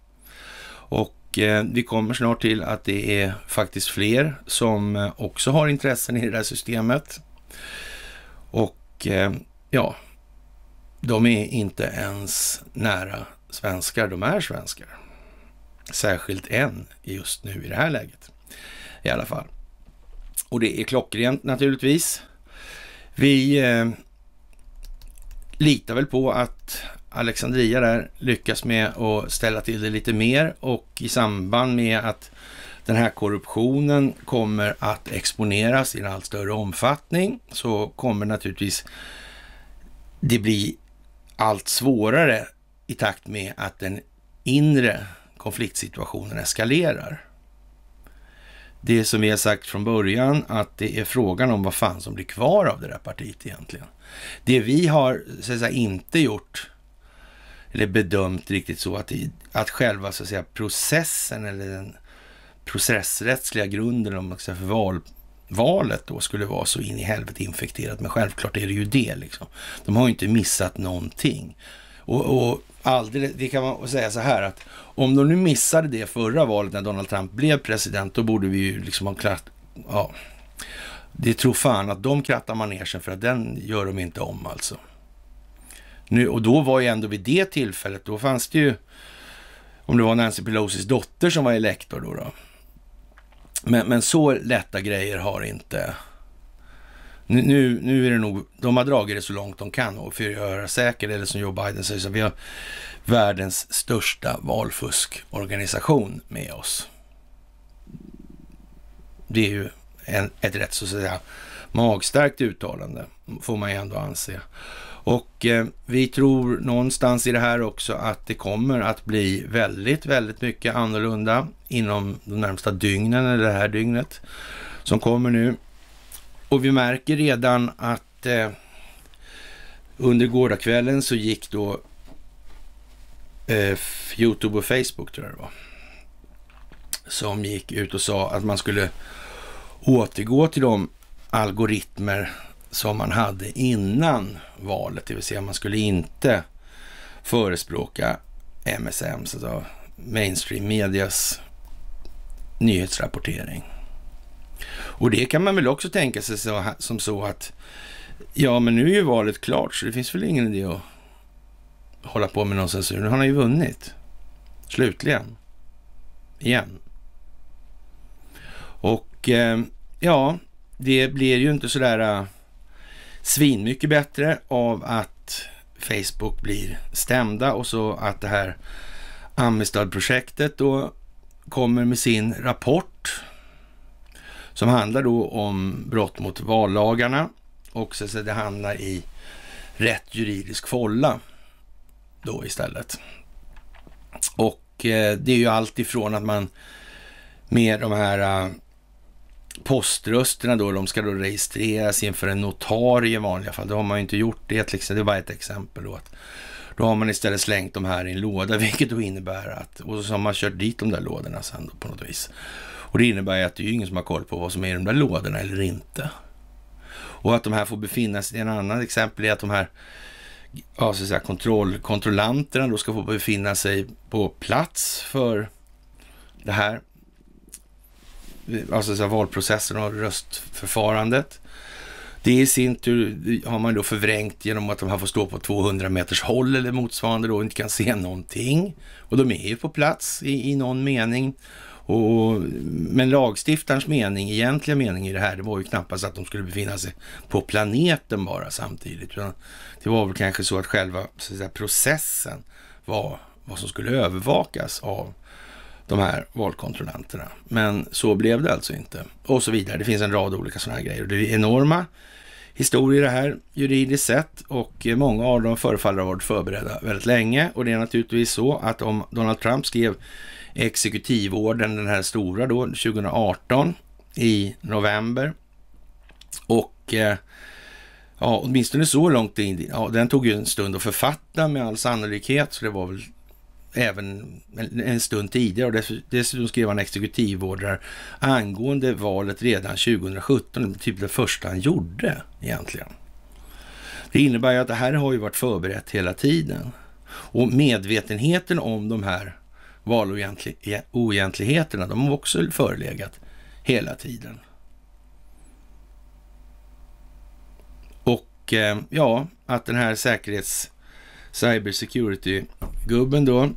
Och eh, vi kommer snart till att det är faktiskt fler som eh, också har intressen i det här systemet. Och eh, ja, de är inte ens nära svenskar, de är svenskar. Särskilt en just nu i det här läget i alla fall. Och det är klockrent naturligtvis. Vi eh, litar väl på att Alexandria där lyckas med att ställa till det lite mer och i samband med att den här korruptionen kommer att exponeras i en allt större omfattning så kommer naturligtvis det bli allt svårare i takt med att den inre konfliktsituationen eskalerar det som vi har sagt från början att det är frågan om vad fan som blir kvar av det där partiet egentligen. Det vi har så att säga, inte gjort eller bedömt riktigt så att, det, att själva så att säga, processen eller den processrättsliga grunden om säga, för val, valet då skulle vara så in i helvete infekterat. Men självklart är det ju det liksom. De har ju inte missat någonting. Och, och alldeles, det kan man säga så här att om de nu missade det förra valet när Donald Trump blev president, då borde vi ju liksom ha klart, ja, det tror fan att de krattar manegen för att den gör de inte om alltså. Nu, och då var ju ändå vid det tillfället, då fanns det ju, om det var Nancy Pelosis dotter som var elektor då. då. Men, men så lätta grejer har inte nu, nu, är det nog, de har dragit det så långt de kan och för att göra säkert, eller som Joe Biden säger, så vi har världens största valfuskorganisation med oss. Det är ju en, ett rätt så att säga magstarkt uttalande, får man ju ändå anse. Och eh, vi tror någonstans i det här också att det kommer att bli väldigt, väldigt mycket annorlunda inom de närmsta dygnen, eller det här dygnet som kommer nu. Och vi märker redan att eh, under gårdagskvällen så gick då eh, Youtube och Facebook tror jag det var. Som gick ut och sa att man skulle återgå till de algoritmer som man hade innan valet, det vill säga man skulle inte förespråka MSM, alltså mainstream medias nyhetsrapportering. Och det kan man väl också tänka sig så, som så att ja, men nu är ju valet klart så det finns väl ingen idé att hålla på med någon censur. Nu har han ju vunnit. Slutligen. Igen. Och eh, ja, det blir ju inte sådär äh, eh, svinmycket bättre av att Facebook blir stämda och så att det här Amistad-projektet då kommer med sin rapport som handlar då om brott mot vallagarna och så det hamnar i rätt juridisk folla då istället. Och eh, det är ju allt ifrån att man med de här eh, poströsterna då, de ska då registreras inför en notarie i vanliga fall. Det har man ju inte gjort det till exempel. Liksom, det ett exempel då. då har man istället slängt de här i en låda, vilket då innebär att, och så har man kört dit de där lådorna sen då på något vis. Och det innebär ju att det är ingen som har koll på vad som är i de där lådorna eller inte. Och att de här får befinna sig, en annan exempel är att de här ja, så att säga, kontroll, kontrollanterna då ska få befinna sig på plats för det här, alltså så valprocessen och röstförfarandet. Det i sin tur har man då förvrängt genom att de här får stå på 200 meters håll eller motsvarande då och inte kan se någonting. Och de är ju på plats i, i någon mening och, och, men lagstiftarens mening, egentliga mening i det här, det var ju knappast att de skulle befinna sig på planeten bara samtidigt. Det var väl kanske så att själva så att processen var vad som skulle övervakas av de här valkontrollanterna. Men så blev det alltså inte. Och så vidare. Det finns en rad olika sådana här grejer. Det är enorma historier det här juridiskt sett och många av dem förefaller ha varit förberedda väldigt länge. Och det är naturligtvis så att om Donald Trump skrev exekutivorden, den här stora då, 2018 i november och eh, Ja, åtminstone så långt in. Ja, den tog ju en stund att författa med all sannolikhet, så det var väl även en, stund tidigare och dessutom skrev han exekutivordrar angående valet redan 2017, typ det första han gjorde egentligen. Det innebär ju att det här har ju varit förberett hela tiden och medvetenheten om de här valoegentligheterna, de har också förelegat hela tiden. Och eh, ja, att den här säkerhets cybersecurity gubben då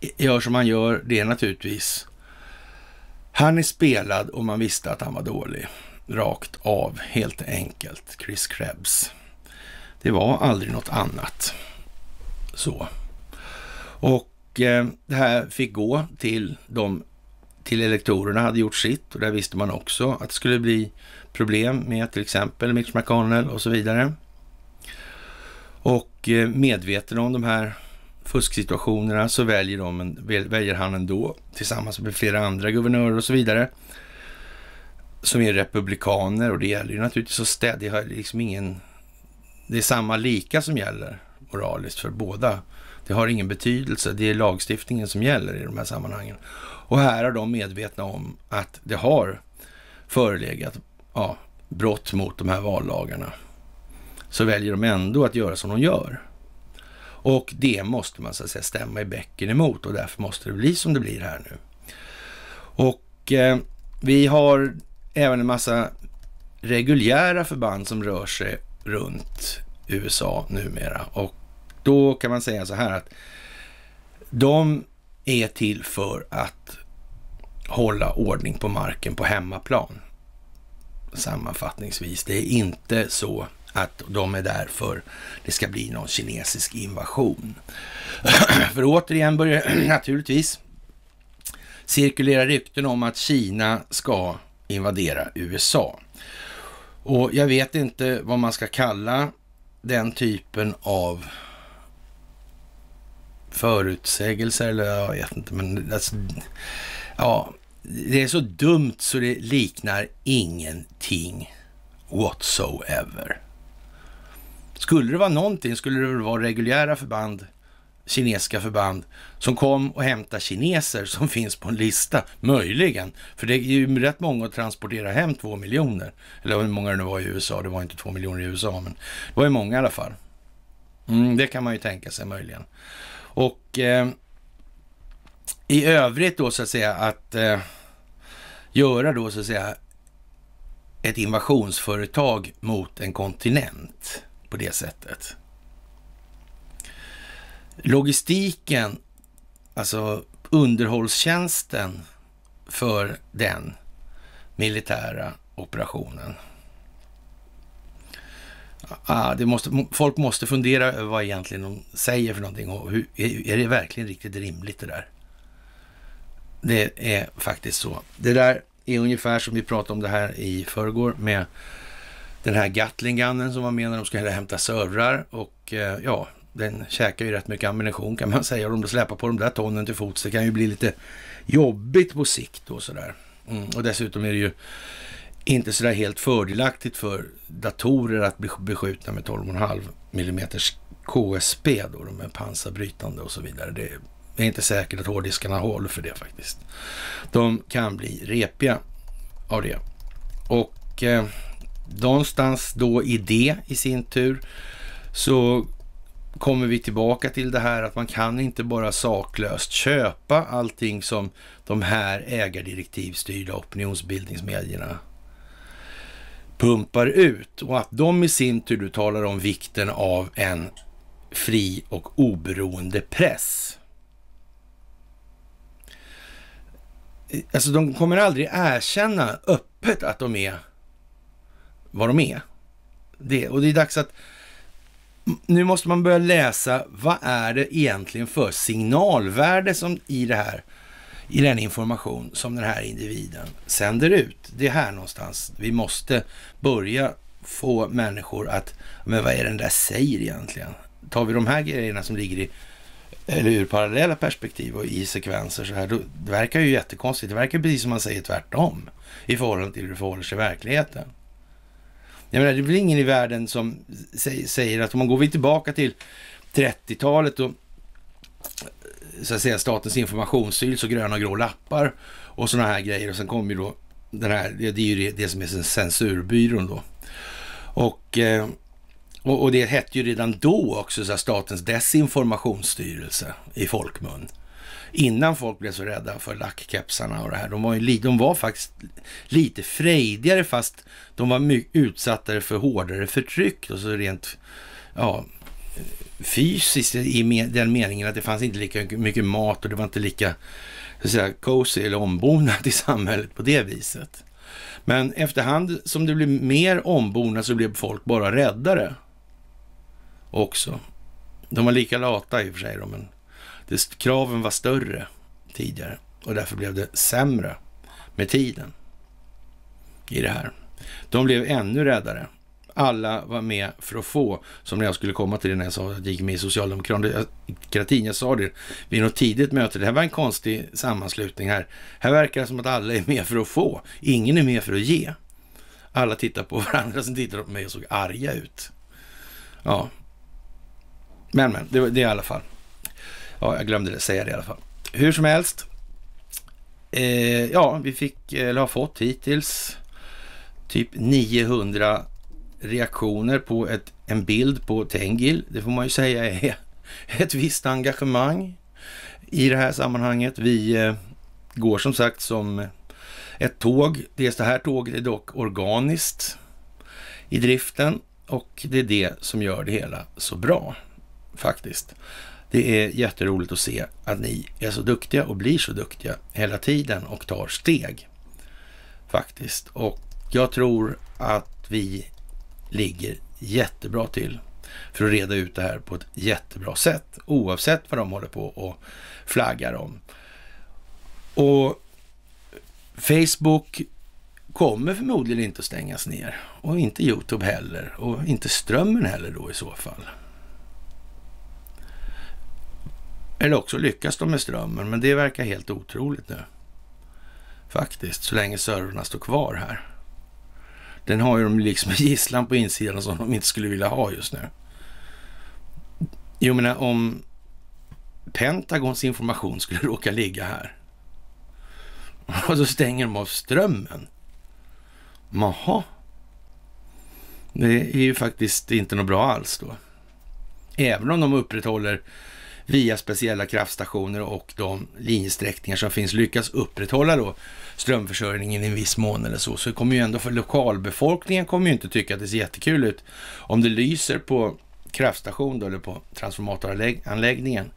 gör som han gör, det är naturligtvis han är spelad och man visste att han var dålig. Rakt av, helt enkelt. Chris Krebs. Det var aldrig något annat. Så. Och eh, det här fick gå till de till elektorerna hade gjort sitt och där visste man också att det skulle bli problem med till exempel Mitch McConnell och så vidare. Och eh, medveten om de här fusksituationerna så väljer, de en, väljer han ändå tillsammans med flera andra guvernörer och så vidare som är republikaner och det gäller ju naturligtvis att städa. Det, liksom det är samma lika som gäller moraliskt för båda. Det har ingen betydelse. Det är lagstiftningen som gäller i de här sammanhangen. Och här är de medvetna om att det har förelegat ja, brott mot de här vallagarna. Så väljer de ändå att göra som de gör. Och det måste man så att säga stämma i bäcken emot och därför måste det bli som det blir här nu. Och eh, vi har även en massa reguljära förband som rör sig runt USA numera. Och då kan man säga så här att de är till för att hålla ordning på marken på hemmaplan. Sammanfattningsvis, det är inte så att de är där för det ska bli någon kinesisk invasion. för återigen börjar naturligtvis cirkulera rykten om att Kina ska invadera USA. Och jag vet inte vad man ska kalla den typen av förutsägelser eller jag vet inte, men alltså, ja, det är så dumt så det liknar ingenting whatsoever. Skulle det vara någonting skulle det väl vara reguljära förband, kinesiska förband, som kom och hämtade kineser som finns på en lista, möjligen. För det är ju rätt många att transportera hem två miljoner. Eller hur många det nu var i USA, det var inte två miljoner i USA, men det var ju många i alla fall. Mm, det kan man ju tänka sig möjligen. Och eh, i övrigt då så att säga att eh, göra då så att säga ett invasionsföretag mot en kontinent på det sättet. Logistiken, alltså underhållstjänsten för den militära operationen. Ah, det måste, folk måste fundera över vad egentligen de säger för någonting. Och hur, är det verkligen riktigt rimligt det där? Det är faktiskt så. Det där är ungefär som vi pratade om det här i förrgår med den här Gatlingannen som var med när de skulle hämta servrar och eh, ja, den käkar ju rätt mycket ammunition kan man säga. Och om du släpar på de där tonnen till fots, det kan ju bli lite jobbigt på sikt och sådär. Mm. Och dessutom är det ju inte sådär helt fördelaktigt för datorer att bli beskjutna med 12,5 mm KSP då, de är pansarbrytande och så vidare. Det är inte säkert att hårddiskarna håller för det faktiskt. De kan bli repiga av det. Och eh, någonstans då i det i sin tur så kommer vi tillbaka till det här att man kan inte bara saklöst köpa allting som de här ägardirektivstyrda opinionsbildningsmedierna pumpar ut och att de i sin tur talar om vikten av en fri och oberoende press. Eh, alltså de kommer aldrig erkänna öppet att de är vad de är. Det, och det är dags att nu måste man börja läsa vad är det egentligen för signalvärde som i det här i den information som den här individen sänder ut. Det är här någonstans vi måste börja få människor att, men vad är den där säger egentligen? Tar vi de här grejerna som ligger i, eller ur parallella perspektiv och i sekvenser så här, då, det verkar ju jättekonstigt. Det verkar precis som man säger tvärtom i förhållande till hur det förhåller sig i verkligheten. Jag menar, det är väl ingen i världen som säger att om man går tillbaka till 30-talet och så att säga Statens informationsstyrelse och gröna och grå lappar och sådana här grejer. Och sen kommer ju då den här, det är ju det som är censurbyrån då. Eh, och, och, det hette ju redan då också så här, Statens desinformationsstyrelse i folkmun innan folk blev så rädda för lackkepsarna och det här. De var, ju, de var faktiskt lite frejdigare fast de var utsattare för hårdare förtryck. Och så rent ja, fysiskt i den meningen att det fanns inte lika mycket mat och det var inte lika så att säga, cozy eller ombonat i samhället på det viset. Men efterhand som det blev mer ombonat så blev folk bara räddare också. De var lika lata i och för sig men det, kraven var större tidigare och därför blev det sämre med tiden i det här. De blev ännu räddare. Alla var med för att få, som när jag skulle komma till det när jag sa att jag gick med i socialdemokratin. Jag sa det vid något tidigt möte. Det här var en konstig sammanslutning här. Här verkar det som att alla är med för att få. Ingen är med för att ge. Alla tittar på varandra, sen tittar på mig och såg arga ut. Ja. Men, men, det, det är i alla fall Ja, jag glömde säga det i alla fall. Hur som helst. Eh, ja, vi fick, eller har fått hittills, typ 900 reaktioner på ett, en bild på Tengil. Det får man ju säga är ett visst engagemang i det här sammanhanget. Vi eh, går som sagt som ett tåg. Dels det här tåget är dock organiskt i driften och det är det som gör det hela så bra faktiskt. Det är jätteroligt att se att ni är så duktiga och blir så duktiga hela tiden och tar steg faktiskt. Och jag tror att vi ligger jättebra till för att reda ut det här på ett jättebra sätt, oavsett vad de håller på och flaggar om. Och Facebook kommer förmodligen inte att stängas ner och inte Youtube heller och inte strömmen heller då i så fall. Eller också lyckas de med strömmen, men det verkar helt otroligt nu. Faktiskt, så länge servrarna står kvar här. Den har ju de liksom gisslan på insidan som de inte skulle vilja ha just nu. Jag menar om Pentagons information skulle råka ligga här. Och så stänger de av strömmen. Jaha. Det är ju faktiskt inte något bra alls då. Även om de upprätthåller via speciella kraftstationer och de linjesträckningar som finns lyckas upprätthålla då strömförsörjningen i en viss mån eller så, så det kommer ju ändå för lokalbefolkningen kommer ju inte tycka att det ser jättekul ut om det lyser på kraftstation då, eller på transformatoranläggningen.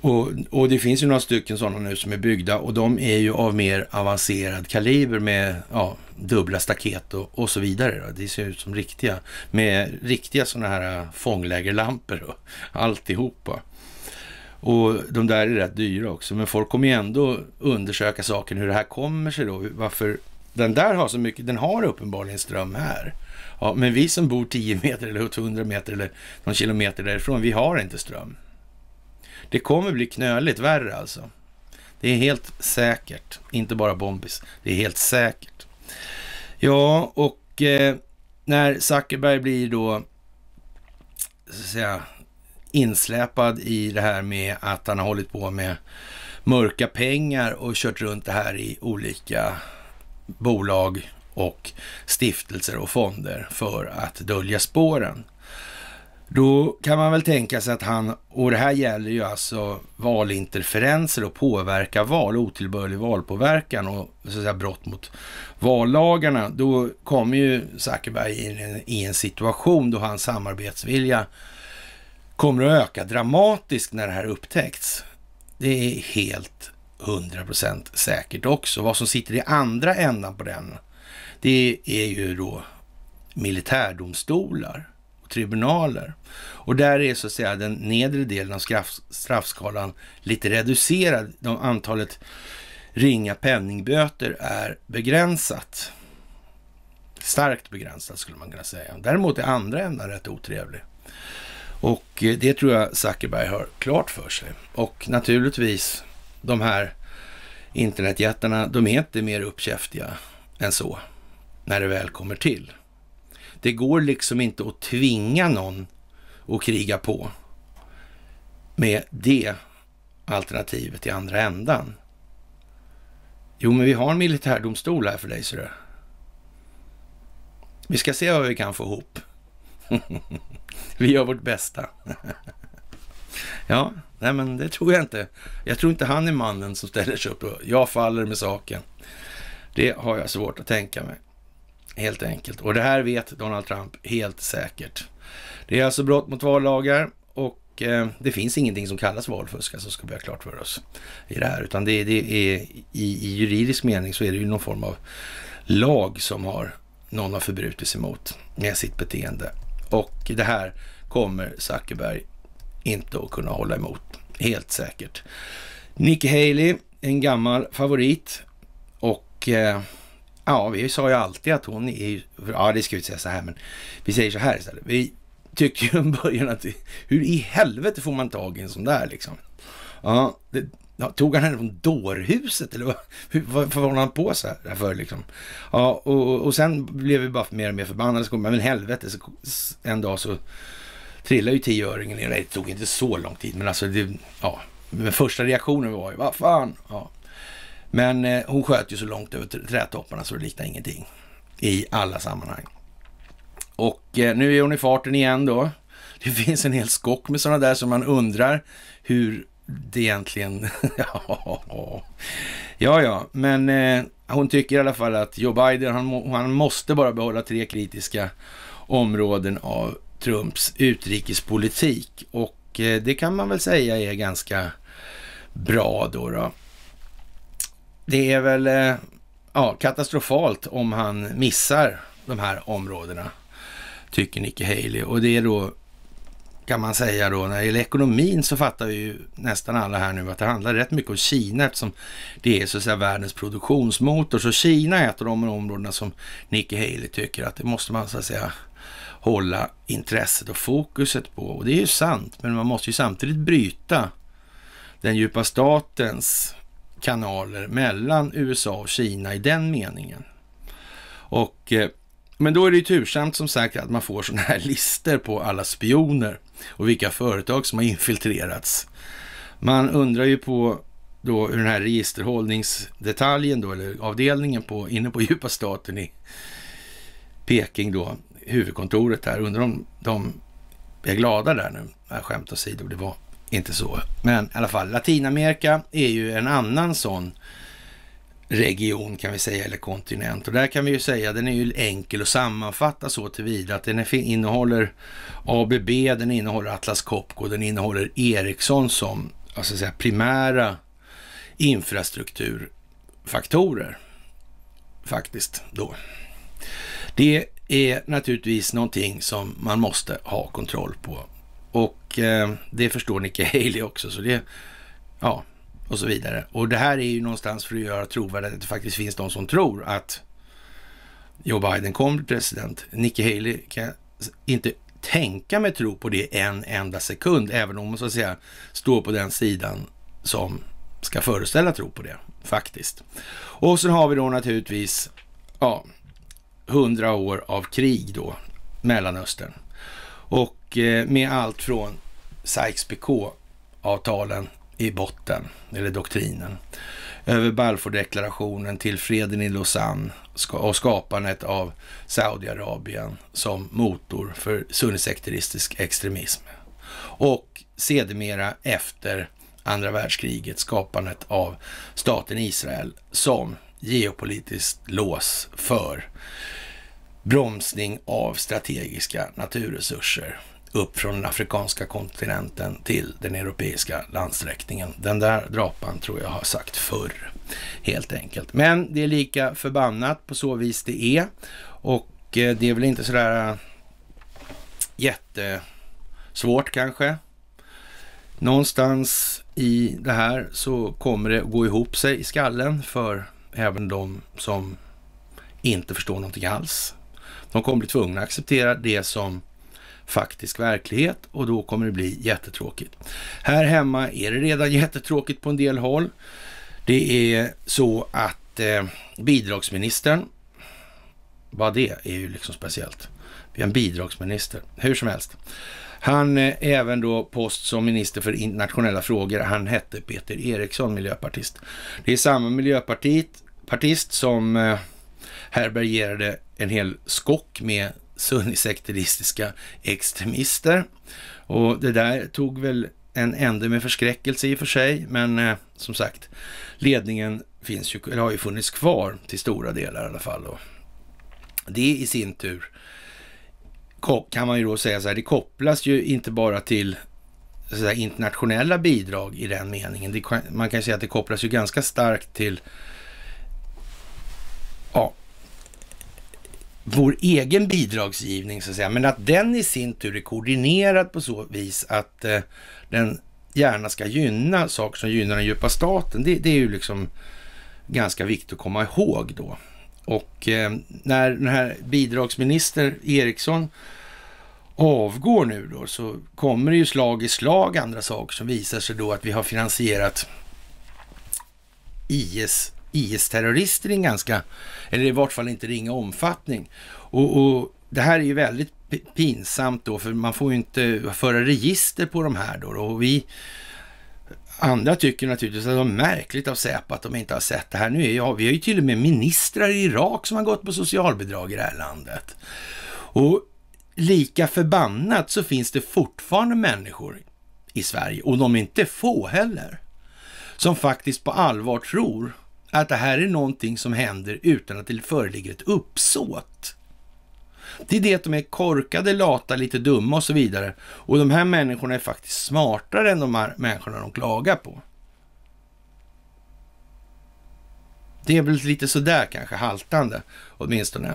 Och, och, det finns ju några stycken sådana nu som är byggda och de är ju av mer avancerad kaliber med ja, dubbla staket och, och så vidare. Då. Det ser ut som riktiga, med riktiga sådana här fånglägerlampor och alltihopa. Och de där är rätt dyra också, men folk kommer ju ändå undersöka saken hur det här kommer sig då. Varför den där har så mycket, den har uppenbarligen ström här. Ja, men vi som bor 10 meter eller 100 meter eller någon kilometer därifrån, vi har inte ström. Det kommer bli knöligt värre alltså. Det är helt säkert, inte bara bombis, det är helt säkert. Ja, och eh, när Zuckerberg blir då, så att säga, insläpad i det här med att han har hållit på med mörka pengar och kört runt det här i olika bolag och stiftelser och fonder för att dölja spåren. Då kan man väl tänka sig att han, och det här gäller ju alltså valinterferenser och påverka val, otillbörlig valpåverkan och så att säga, brott mot vallagarna. Då kommer ju Zuckerberg in i en situation då hans samarbetsvilja kommer att öka dramatiskt när det här upptäcks. Det är helt 100% säkert också. Vad som sitter i andra ändan på den, det är ju då militärdomstolar och tribunaler. Och där är så att säga den nedre delen av straff, straffskalan lite reducerad. De antalet ringa penningböter är begränsat. Starkt begränsat skulle man kunna säga. Däremot är andra änden rätt otrevlig. Och eh, det tror jag Zuckerberg har klart för sig. Och naturligtvis, de här internetjättarna, de är inte mer uppkäftiga än så när det väl kommer till. Det går liksom inte att tvinga någon att kriga på med det alternativet i andra ändan. Jo, men vi har en militärdomstol här för dig, ser du. Vi ska se vad vi kan få ihop. Vi gör vårt bästa. ja, nej men det tror jag inte. Jag tror inte han är mannen som ställer sig upp och jag faller med saken. Det har jag svårt att tänka mig. Helt enkelt. Och det här vet Donald Trump helt säkert. Det är alltså brott mot vallagar och eh, det finns ingenting som kallas valfusk, alltså ska vi ha klart för oss i det här. Utan det, det är i, i, juridisk mening så är det ju någon form av lag som har någon har förbrutit sig mot med sitt beteende. Och det här kommer Zuckerberg inte att kunna hålla emot, helt säkert. Nikki Haley, en gammal favorit. Och eh, ja, vi sa ju alltid att hon är... Ja, det ska vi inte säga så här, men vi säger så här istället. Vi tyckte ju i början att hur i helvete får man tag i en sån där liksom? Ja, det, Ja, tog han henne från dårhuset eller vad, vad, vad håller han på så för liksom? Ja, och, och sen blev vi bara mer och mer förbannade. Så kom, men helvete, så, en dag så trillade ju tioöringen ner. Det tog inte så lång tid, men alltså det, ja. Men första reaktionen var ju, vad fan. Ja. Men eh, hon sköt ju så långt över trädtopparna så det liknade ingenting. I alla sammanhang. Och eh, nu är hon i farten igen då. Det finns en hel skock med sådana där som man undrar hur det egentligen... ja, ja, men eh, hon tycker i alla fall att Joe Biden, han, han måste bara behålla tre kritiska områden av Trumps utrikespolitik. Och eh, det kan man väl säga är ganska bra då. då. Det är väl eh, ja, katastrofalt om han missar de här områdena, tycker Nikki Haley. Och det är då kan man säga då. När det gäller ekonomin så fattar vi ju nästan alla här nu att det handlar rätt mycket om Kina eftersom det är så att säga världens produktionsmotor. Så Kina är ett av de områdena som Nikki Haley tycker att det måste man så att säga hålla intresset och fokuset på. Och det är ju sant, men man måste ju samtidigt bryta den djupa statens kanaler mellan USA och Kina i den meningen. Och, eh, men då är det ju tursamt som sagt att man får sådana här lister på alla spioner och vilka företag som har infiltrerats. Man undrar ju på då hur den här registerhållningsdetaljen då, eller avdelningen på, inne på djupa staten i Peking då, huvudkontoret där, undrar om de är glada där nu. skämt åsido, det var inte så. Men i alla fall, Latinamerika är ju en annan sån region kan vi säga, eller kontinent. Och där kan vi ju säga, den är ju enkel att sammanfatta så tillvida att den innehåller ABB, den innehåller Atlas Copco, den innehåller Ericsson som alltså säga, primära infrastrukturfaktorer. Faktiskt då. Det är naturligtvis någonting som man måste ha kontroll på. Och eh, det förstår Nikki Haley också, så det, ja, och så vidare. Och det här är ju någonstans för att göra trovärdigt att det faktiskt finns de som tror att Joe Biden kommer bli president. Nikki Haley kan inte tänka mig tro på det en enda sekund, även om hon så att säga står på den sidan som ska föreställa tro på det, faktiskt. Och sen har vi då naturligtvis, ja, hundra år av krig då, Mellanöstern. Och eh, med allt från Sykes-Picot-avtalen i botten, eller doktrinen. Över Balfourdeklarationen till freden i Lausanne och skapandet av Saudiarabien som motor för sunnisekteristisk extremism. Och sedermera efter andra världskriget skapandet av staten Israel som geopolitiskt lås för bromsning av strategiska naturresurser upp från den afrikanska kontinenten till den europeiska landsträckningen. Den där drapan tror jag har sagt förr, helt enkelt. Men det är lika förbannat på så vis det är. Och eh, det är väl inte sådär eh, jättesvårt kanske. Någonstans i det här så kommer det gå ihop sig i skallen för även de som inte förstår någonting alls. De kommer bli tvungna att acceptera det som faktisk verklighet och då kommer det bli jättetråkigt. Här hemma är det redan jättetråkigt på en del håll. Det är så att eh, bidragsministern, vad det är ju liksom speciellt. Vi har en bidragsminister, hur som helst. Han eh, även då post som minister för internationella frågor. Han hette Peter Eriksson, miljöpartist. Det är samma miljöpartist som eh, härbärgerade en hel skock med sunnisekteristiska extremister. Och det där tog väl en ände med förskräckelse i och för sig, men eh, som sagt, ledningen finns ju, eller har ju funnits kvar till stora delar i alla fall. Då. Det i sin tur kan man ju då säga så här, det kopplas ju inte bara till här, internationella bidrag i den meningen. Det, man kan säga att det kopplas ju ganska starkt till ja, vår egen bidragsgivning så att säga, men att den i sin tur är koordinerad på så vis att eh, den gärna ska gynna saker som gynnar den djupa staten. Det, det är ju liksom ganska viktigt att komma ihåg då. Och eh, när den här bidragsminister Eriksson avgår nu då så kommer det ju slag i slag andra saker som visar sig då att vi har finansierat IS IS-terrorister i ganska, eller i vart fall inte ringa omfattning. Och, och, det här är ju väldigt pinsamt då, för man får ju inte föra register på de här då. Och vi andra tycker naturligtvis att det är märkligt av Säpo att de inte har sett det här. Nu är jag, vi har ju till och med ministrar i Irak som har gått på socialbidrag i det här landet. Och lika förbannat så finns det fortfarande människor i Sverige, och de är inte få heller, som faktiskt på allvar tror att det här är någonting som händer utan att det föreligger ett uppsåt. Det är det att de är korkade, lata, lite dumma och så vidare. Och de här människorna är faktiskt smartare än de här människorna de klagar på. Det är väl lite sådär kanske, haltande åtminstone.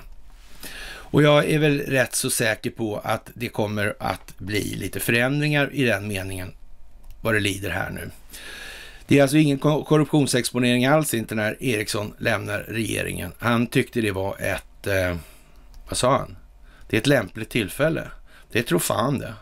Och jag är väl rätt så säker på att det kommer att bli lite förändringar i den meningen vad det lider här nu. Det är alltså ingen korruptionsexponering alls inte när Eriksson lämnar regeringen. Han tyckte det var ett, eh, vad sa han? Det är ett lämpligt tillfälle. Det tror fan det.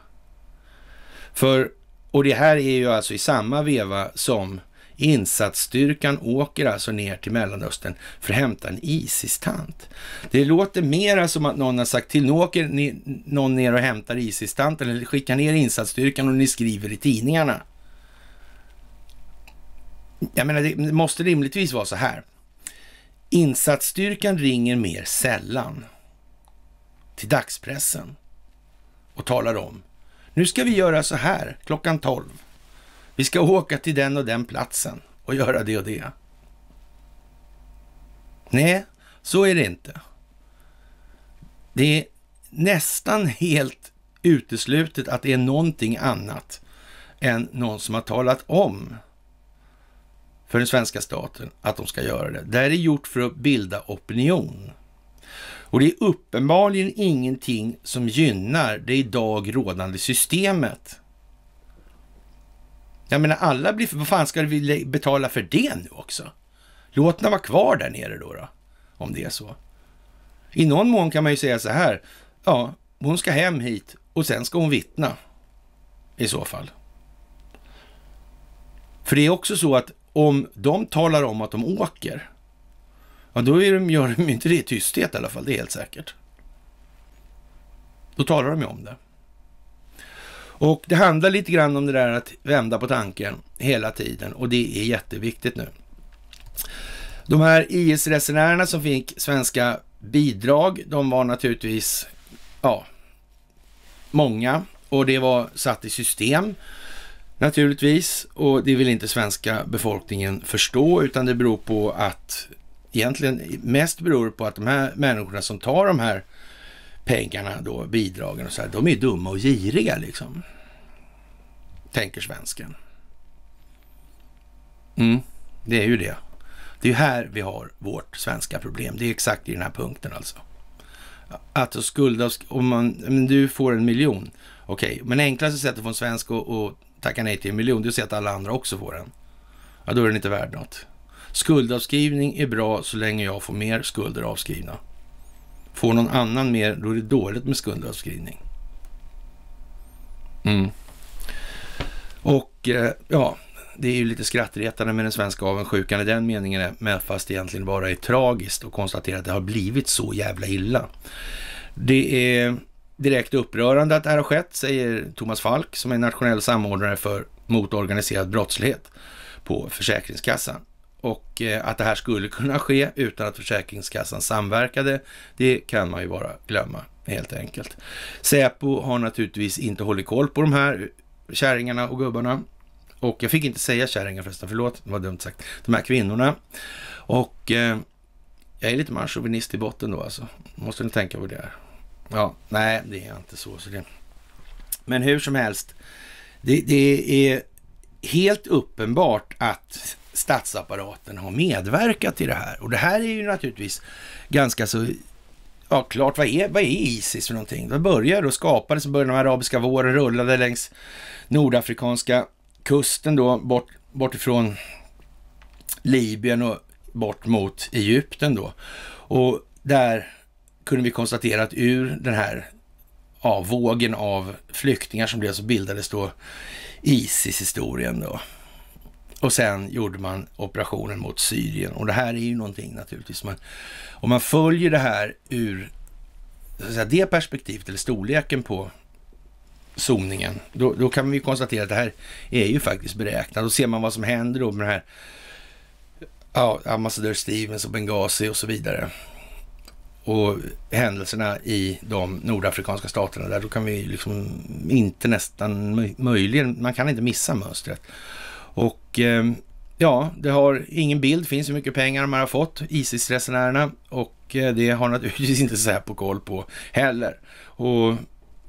För, och det här är ju alltså i samma veva som Insatsstyrkan åker alltså ner till Mellanöstern för att hämta en Isis-tant. Det låter mera som att någon har sagt till, nu åker ni, någon ner och hämtar Isis-tanten eller skickar ner insatsstyrkan och ni skriver i tidningarna. Jag menar, det måste rimligtvis vara så här. Insatsstyrkan ringer mer sällan till dagspressen och talar om. Nu ska vi göra så här klockan 12. Vi ska åka till den och den platsen och göra det och det. Nej, så är det inte. Det är nästan helt uteslutet att det är någonting annat än någon som har talat om för den svenska staten att de ska göra det. Det här är gjort för att bilda opinion. Och det är uppenbarligen ingenting som gynnar det idag rådande systemet. Jag menar alla blir, vad fan ska vi betala för det nu också? Låt den vara kvar där nere då, då, om det är så. I någon mån kan man ju säga så här, ja, hon ska hem hit och sen ska hon vittna i så fall. För det är också så att om de talar om att de åker, ja då är de, gör de inte det i tysthet i alla fall, det är helt säkert. Då talar de ju om det. Och det handlar lite grann om det där att vända på tanken hela tiden och det är jätteviktigt nu. De här IS-resenärerna som fick svenska bidrag, de var naturligtvis, ja, många och det var satt i system naturligtvis. Och det vill inte svenska befolkningen förstå, utan det beror på att egentligen mest beror det på att de här människorna som tar de här pengarna då, bidragen och så här, de är dumma och giriga liksom. Tänker svensken. Mm, det är ju det. Det är här vi har vårt svenska problem. Det är exakt i den här punkten alltså. Att skuldavskrivning, om man, du får en miljon, okej, okay. men enklaste sättet att få en svensk att tackar nej till en miljon, det är så att alla andra också får en. Ja, då är den inte värd något. Skuldavskrivning är bra så länge jag får mer skulder avskrivna. Får någon annan mer, då är det dåligt med skuldavskrivning. Mm. Och eh, ja, det är ju lite skrattretande med den svenska avundsjukan i den meningen, men fast det egentligen bara är tragiskt att konstatera att det har blivit så jävla illa. Det är direkt upprörande att det här har skett, säger Thomas Falk som är nationell samordnare för mot organiserad brottslighet på Försäkringskassan. Och eh, att det här skulle kunna ske utan att Försäkringskassan samverkade, det kan man ju bara glömma helt enkelt. Säpo har naturligtvis inte hållit koll på de här kärringarna och gubbarna. Och jag fick inte säga kärringar förresten, förlåt, det var dumt sagt. De här kvinnorna. Och eh, jag är lite manschauvinist i botten då alltså. Måste ni tänka på det. Här. Ja, nej, det är inte så. så det... Men hur som helst, det, det är helt uppenbart att statsapparaten har medverkat till det här. Och det här är ju naturligtvis ganska så ja, klart. Vad är, vad är Isis för någonting? Det började och skapades i början av arabiska våren, rullade längs nordafrikanska kusten då, bort, bort ifrån Libyen och bort mot Egypten då. Och där kunde vi konstatera att ur den här ja, vågen av flyktingar som blev så bildades då Isis-historien då. Och sen gjorde man operationen mot Syrien och det här är ju någonting naturligtvis. Man, om man följer det här ur säga, det perspektivet eller storleken på zoningen, då, då, kan vi konstatera att det här är ju faktiskt beräknat. Då ser man vad som händer då med det här ja, ambassadör Stevens och Benghazi och så vidare och händelserna i de nordafrikanska staterna där, då kan vi liksom inte nästan möjligen, man kan inte missa mönstret. Och ehm, ja, det har ingen bild finns hur mycket pengar man har fått, Isis-resenärerna, och eh, det har naturligtvis inte Säpo koll på heller. Och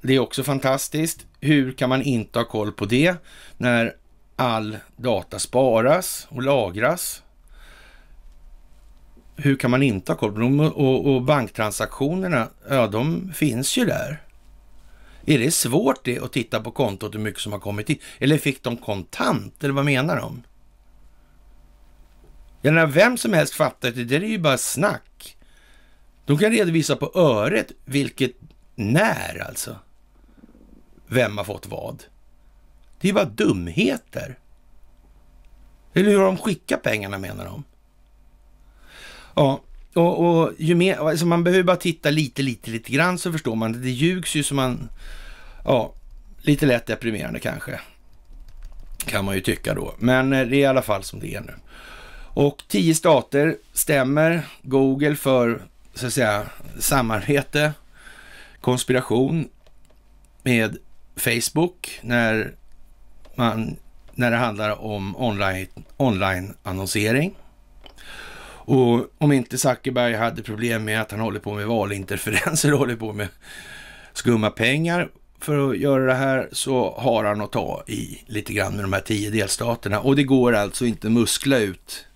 det är också fantastiskt. Hur kan man inte ha koll på det när all data sparas och lagras hur kan man inte ha koll på dem? Och, och banktransaktionerna, ja de finns ju där. Är det svårt det att titta på kontot hur mycket som har kommit in? Eller fick de kontant? Eller vad menar de? Jag menar, vem som helst fattar det. Det är ju bara snack. De kan redovisa på öret vilket, när alltså. Vem har fått vad? Det är ju bara dumheter. Eller hur har de skickat pengarna menar de. Ja, och, och, ju mer, alltså man behöver bara titta lite, lite, lite grann så förstår man. Det, det ljugs ju som man, ja, lite lätt deprimerande kanske. Kan man ju tycka då. Men eh, det är i alla fall som det är nu. Och tio stater stämmer Google för, så att säga, samarbete, konspiration med Facebook när, man, när det handlar om online, online annonsering. Och om inte Zuckerberg hade problem med att han håller på med valinterferenser och håller på med skumma pengar för att göra det här så har han att ta i lite grann med de här tio delstaterna. Och det går alltså inte muskla ut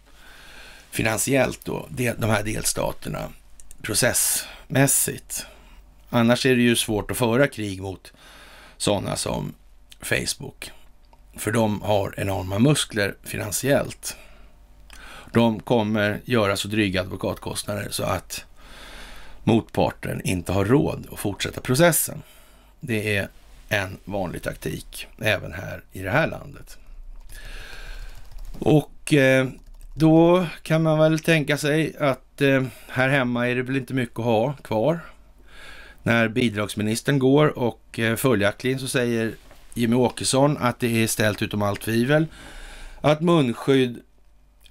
finansiellt då, de här delstaterna processmässigt. Annars är det ju svårt att föra krig mot sådana som Facebook. För de har enorma muskler finansiellt. De kommer göra så dryga advokatkostnader så att motparten inte har råd att fortsätta processen. Det är en vanlig taktik även här i det här landet. Och eh, då kan man väl tänka sig att eh, här hemma är det väl inte mycket att ha kvar när bidragsministern går och eh, följaktligen så säger Jimmy Åkesson att det är ställt utom allt tvivel att munskydd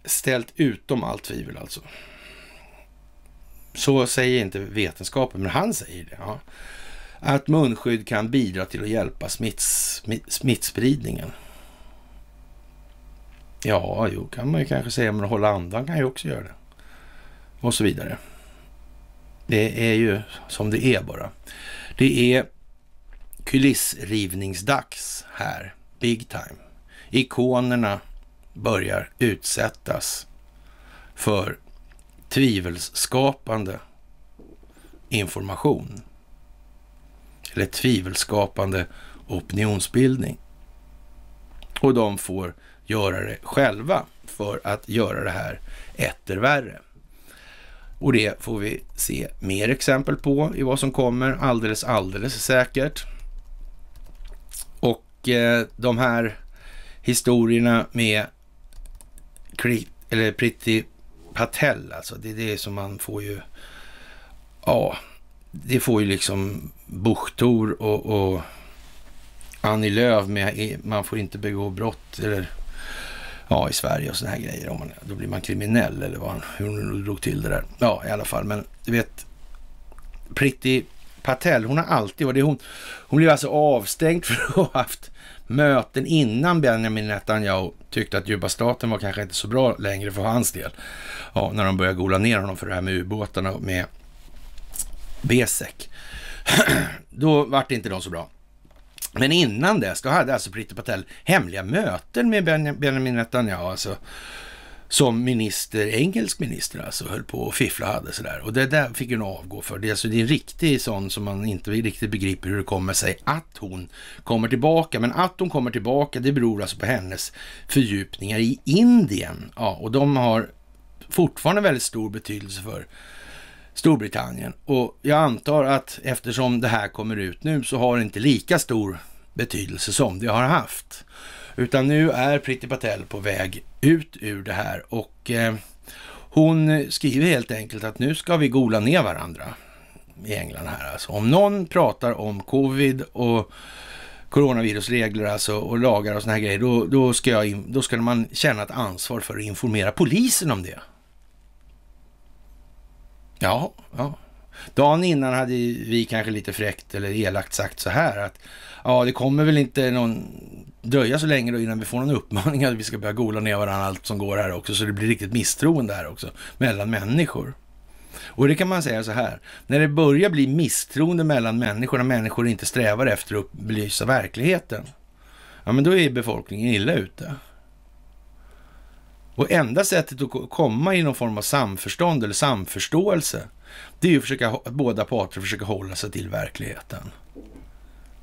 ställt utom allt tvivel alltså. Så säger inte vetenskapen, men han säger det. Ja. Att munskydd kan bidra till att hjälpa smitts, smittspridningen. Ja, jo, kan man ju kanske säga, men att hålla andan kan ju också göra det. Och så vidare. Det är ju som det är bara. Det är kulissrivningsdags här, big time. Ikonerna börjar utsättas för tvivelskapande information. Eller tvivelskapande opinionsbildning. Och de får göra det själva för att göra det här etter värre. Och det får vi se mer exempel på i vad som kommer alldeles, alldeles säkert. Och eh, de här historierna med eller Pretty Patel alltså. Det, är det som man får ju, ja, det får ju liksom Buchtor och, och Annie Lööf med, man får inte begå brott eller ja, i Sverige och sådana här grejer. Om man, då blir man kriminell eller vad, hur hon drog till det där. Ja, i alla fall. Men du vet, Pretty Patel, hon har alltid varit Hon, hon blev alltså avstängd för att ha haft möten innan Benjamin Netanyahu tyckte att djupa staten var kanske inte så bra längre för hans del. Ja, när de började gola ner honom för det här med ubåtarna och med Besek. Då vart inte de så bra. Men innan dess, då hade alltså Priti Patel hemliga möten med Benjamin Netanyahu. Alltså som minister, engelsk minister alltså, höll på och fiffla hade sådär. Och det där fick hon avgå för. Det är alltså en riktig sån som man inte riktigt begriper hur det kommer sig att hon kommer tillbaka. Men att hon kommer tillbaka, det beror alltså på hennes fördjupningar i Indien. Ja, och de har fortfarande väldigt stor betydelse för Storbritannien. Och jag antar att eftersom det här kommer ut nu så har det inte lika stor betydelse som det har haft. Utan nu är Priti Patel på väg ut ur det här och eh, hon skriver helt enkelt att nu ska vi gola ner varandra i England här alltså. Om någon pratar om covid och coronavirusregler alltså och lagar och sådana här grejer, då, då, ska jag, då ska man känna ett ansvar för att informera polisen om det. Ja, ja. Dagen innan hade vi kanske lite fräckt eller elakt sagt så här att ja, det kommer väl inte någon dröja så länge då innan vi får någon uppmaning att vi ska börja gola ner varandra allt som går här också, så det blir riktigt misstroende här också mellan människor. Och det kan man säga så här, när det börjar bli misstroende mellan människor, när människor inte strävar efter att belysa verkligheten, ja men då är befolkningen illa ute. Och enda sättet att komma i någon form av samförstånd eller samförståelse, det är ju att, försöka, båda parter försöker hålla sig till verkligheten.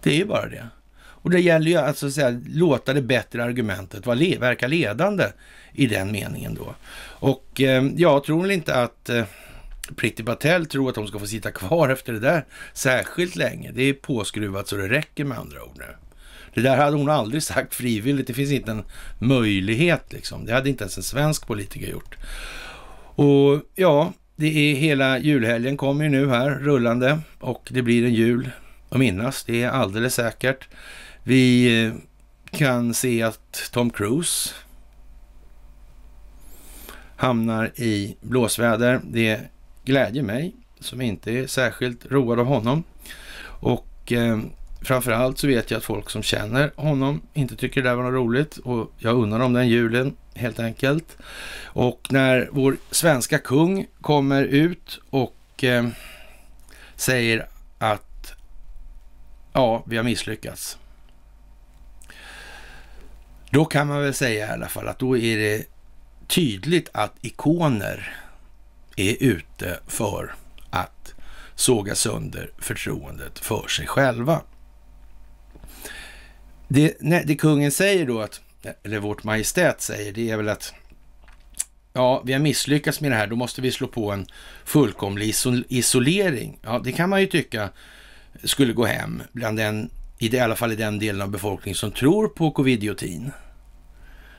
Det är ju bara det. Och det gäller ju alltså att säga, låta det bättre argumentet vara le, verka ledande i den meningen då. Och eh, jag tror väl inte att eh, Priti Patel tror att de ska få sitta kvar efter det där särskilt länge. Det är påskruvat så det räcker med andra ord nu. Det där hade hon aldrig sagt frivilligt. Det finns inte en möjlighet liksom. Det hade inte ens en svensk politiker gjort. Och ja, det är hela julhelgen kommer ju nu här rullande och det blir en jul att minnas. Det är alldeles säkert. Vi eh, kan se att Tom Cruise hamnar i blåsväder. Det glädjer mig som inte är särskilt road av honom. Och eh, framförallt så vet jag att folk som känner honom inte tycker det där var något roligt och jag undrar om den julen helt enkelt. Och när vår svenska kung kommer ut och eh, säger att ja, vi har misslyckats. Då kan man väl säga i alla fall att då är det tydligt att ikoner är ute för att såga sönder förtroendet för sig själva. Det, nej, det kungen säger då att eller vårt majestät säger, det är väl att ja, vi har misslyckats med det här, då måste vi slå på en fullkomlig isolering. Ja, det kan man ju tycka skulle gå hem, bland den, i, det, i alla fall i den delen av befolkningen som tror på covidiotin.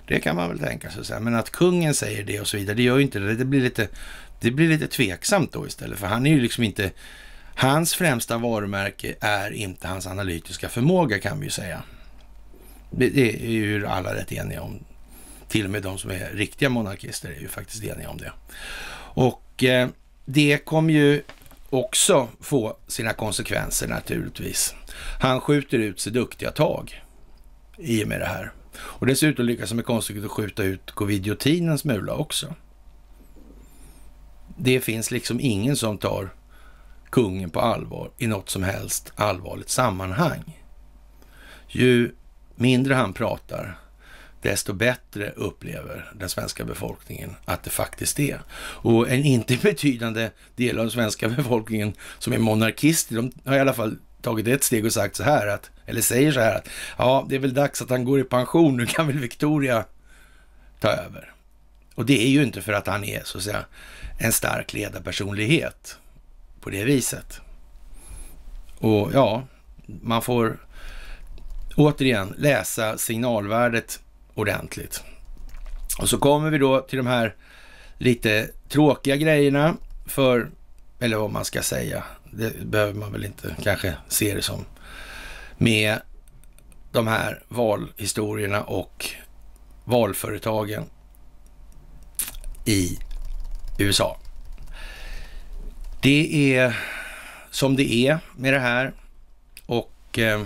Det kan man väl tänka sig, men att kungen säger det och så vidare, det gör ju inte det. Det blir lite, det blir lite tveksamt då istället, för han är ju liksom inte, hans främsta varumärke är inte hans analytiska förmåga kan vi ju säga. Det är ju alla rätt eniga om. Till och med de som är riktiga monarkister är ju faktiskt eniga om det. Och eh, det kommer ju också få sina konsekvenser naturligtvis. Han skjuter ut sig duktiga tag i och med det här. Och dessutom lyckas han med konststycket att skjuta ut covidiotinens mula också. Det finns liksom ingen som tar kungen på allvar i något som helst allvarligt sammanhang. Ju mindre han pratar, desto bättre upplever den svenska befolkningen att det faktiskt är. Och en inte betydande del av den svenska befolkningen som är monarkister, de har i alla fall tagit ett steg och sagt så här, att, eller säger så här att ja, det är väl dags att han går i pension, nu kan väl Victoria ta över. Och det är ju inte för att han är så att säga en stark ledarpersonlighet på det viset. Och ja, man får återigen läsa signalvärdet ordentligt. Och så kommer vi då till de här lite tråkiga grejerna för, eller vad man ska säga, det behöver man väl inte kanske se det som, med de här valhistorierna och valföretagen i USA. Det är som det är med det här och eh,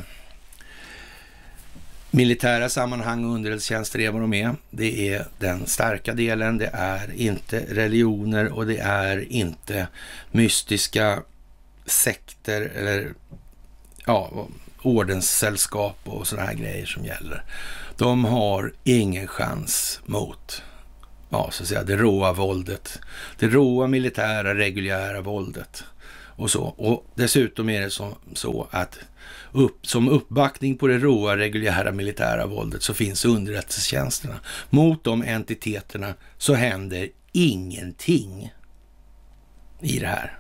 militära sammanhang och underrättelsetjänster är vad de är. Det är den starka delen, det är inte religioner och det är inte mystiska sekter eller ja, ordenssällskap och sådana här grejer som gäller. De har ingen chans mot ja, så att säga, det råa våldet. Det råa militära reguljära våldet och så. Och dessutom är det så, så att upp, som uppbackning på det råa reguljära militära våldet så finns underrättelsetjänsterna. Mot de entiteterna så händer ingenting i det här.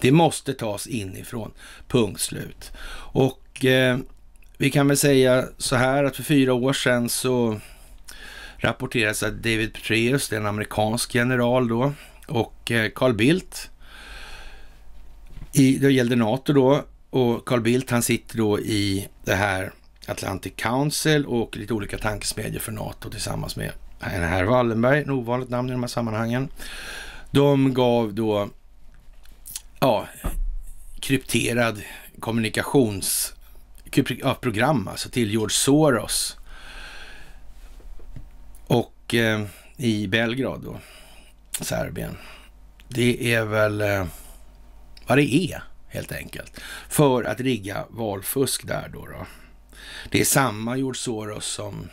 Det måste tas inifrån, punkt slut. Och eh, vi kan väl säga så här att för fyra år sedan så rapporterades att David Petraeus, det är en amerikansk general då, och eh, Carl Bildt, i, det gällde NATO då, och Carl Bildt han sitter då i det här Atlantic Council och lite olika tankesmedjor för NATO tillsammans med en herr Wallenberg, en ovanligt namn i de här sammanhangen. De gav då ja, krypterad kommunikationsprogram alltså till George Soros och eh, i Belgrad då, Serbien. Det är väl eh, vad det är helt enkelt. För att rigga valfusk där då. då. Det är samma George Soros som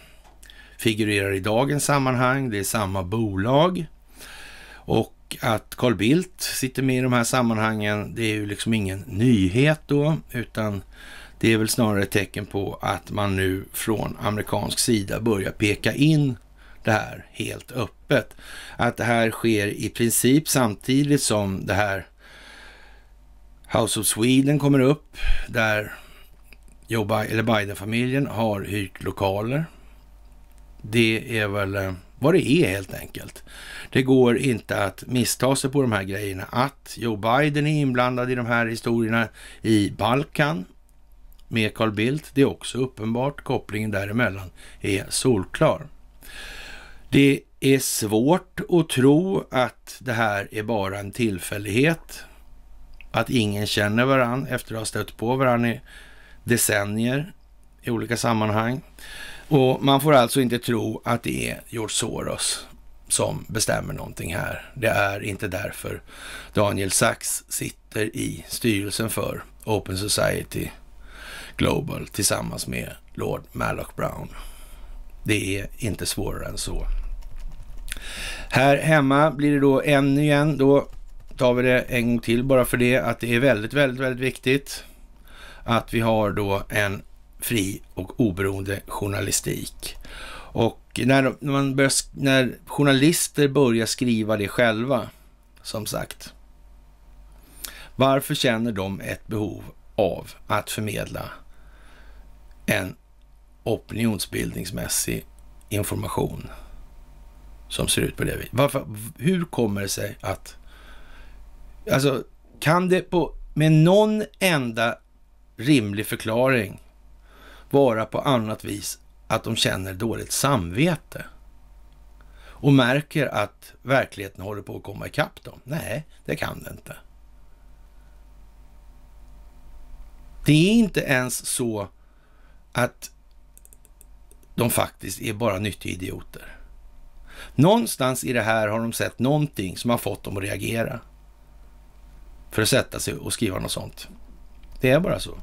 figurerar i dagens sammanhang. Det är samma bolag. Och att Carl Bildt sitter med i de här sammanhangen, det är ju liksom ingen nyhet då, utan det är väl snarare ett tecken på att man nu från amerikansk sida börjar peka in det här helt öppet. Att det här sker i princip samtidigt som det här House of Sweden kommer upp där Biden-familjen har hyrt lokaler. Det är väl eh, vad det är helt enkelt. Det går inte att missta sig på de här grejerna. Att Joe Biden är inblandad i de här historierna i Balkan med Carl Bildt, det är också uppenbart. Kopplingen däremellan är solklar. Det är svårt att tro att det här är bara en tillfällighet att ingen känner varann efter att ha stött på varann i decennier i olika sammanhang. Och man får alltså inte tro att det är George Soros som bestämmer någonting här. Det är inte därför Daniel Sachs sitter i styrelsen för Open Society Global tillsammans med Lord Malloch Brown. Det är inte svårare än så. Här hemma blir det då ännu igen då tar vi det en gång till bara för det, att det är väldigt, väldigt, väldigt viktigt att vi har då en fri och oberoende journalistik. Och när, man börjar, när journalister börjar skriva det själva, som sagt, varför känner de ett behov av att förmedla en opinionsbildningsmässig information som ser ut på det viset? hur kommer det sig att Alltså, kan det på, med någon enda rimlig förklaring vara på annat vis att de känner dåligt samvete? Och märker att verkligheten håller på att komma ikapp dem? Nej, det kan det inte. Det är inte ens så att de faktiskt är bara nyttiga idioter. Någonstans i det här har de sett någonting som har fått dem att reagera för att sätta sig och skriva något sånt. Det är bara så.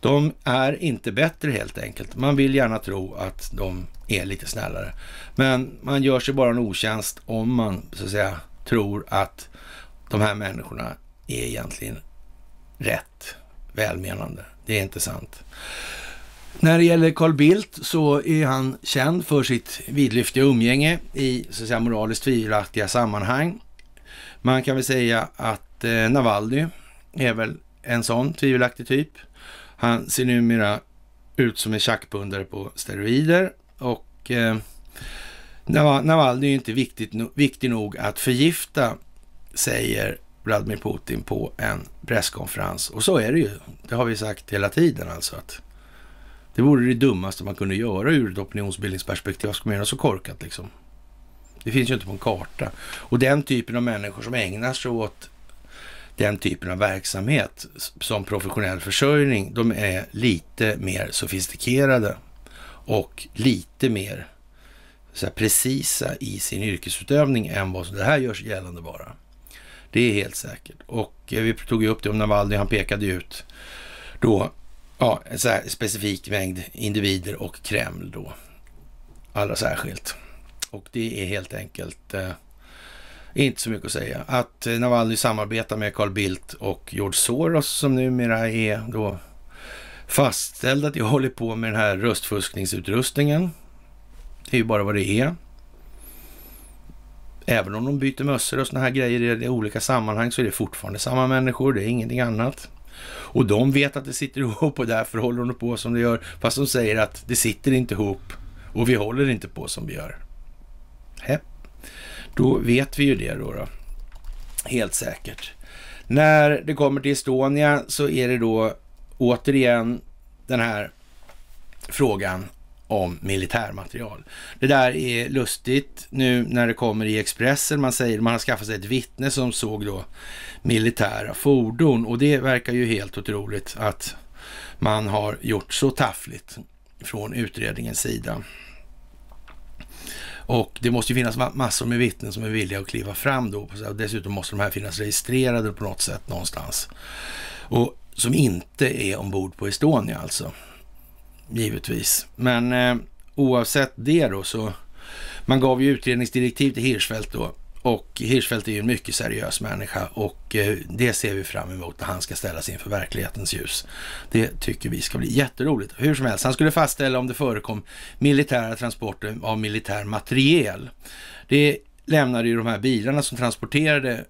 De är inte bättre helt enkelt. Man vill gärna tro att de är lite snällare. Men man gör sig bara en otjänst om man så att säga tror att de här människorna är egentligen rätt välmenande. Det är inte sant. När det gäller Carl Bildt så är han känd för sitt vidlyftiga umgänge i så att säga, moraliskt tvivelaktiga sammanhang. Man kan väl säga att att eh, Navalny är väl en sån tvivelaktig typ. Han ser numera ut som en tjackpundare på steroider och eh, Navalny är inte viktigt, viktig nog att förgifta, säger Vladimir Putin på en presskonferens. Och så är det ju. Det har vi sagt hela tiden alltså. att Det vore det dummaste man kunde göra ur ett opinionsbildningsperspektiv. Vad ska man göra så korkat liksom? Det finns ju inte på en karta. Och den typen av människor som ägnar sig åt den typen av verksamhet som professionell försörjning, de är lite mer sofistikerade och lite mer så här, precisa i sin yrkesutövning än vad som det här görs gällande bara. Det är helt säkert. Och eh, vi tog ju upp det om Navalny, han pekade ut då ja, en så här specifik mängd individer och Kreml då. Allra särskilt. Och det är helt enkelt eh, inte så mycket att säga. Att eh, Navalny samarbetar med Carl Bildt och George Soros som numera är då fastställd att jag håller på med den här röstfuskningsutrustningen. Det är ju bara vad det är. Även om de byter mössor och sådana här grejer i olika sammanhang så är det fortfarande samma människor, det är ingenting annat. Och de vet att det sitter ihop och därför håller de på som de gör. Fast de säger att det sitter inte ihop och vi håller inte på som vi gör. Hepp. Då vet vi ju det då. då. Helt säkert. När det kommer till Estonia så är det då återigen den här frågan om militärmaterial. Det där är lustigt nu när det kommer i Expressen. Man säger man har skaffat sig ett vittne som såg då militära fordon och det verkar ju helt otroligt att man har gjort så taffligt från utredningens sida. Och det måste ju finnas massor med vittnen som är villiga att kliva fram då. Dessutom måste de här finnas registrerade på något sätt någonstans. Och som inte är ombord på Estonia alltså. Givetvis. Men eh, oavsett det då så. Man gav ju utredningsdirektiv till Hirschfeldt då och Hirschfeldt är ju en mycket seriös människa och eh, det ser vi fram emot när han ska ställas inför verklighetens ljus. Det tycker vi ska bli jätteroligt. Hur som helst, han skulle fastställa om det förekom militära transporter av militär materiel. Det lämnade ju de här bilarna som transporterade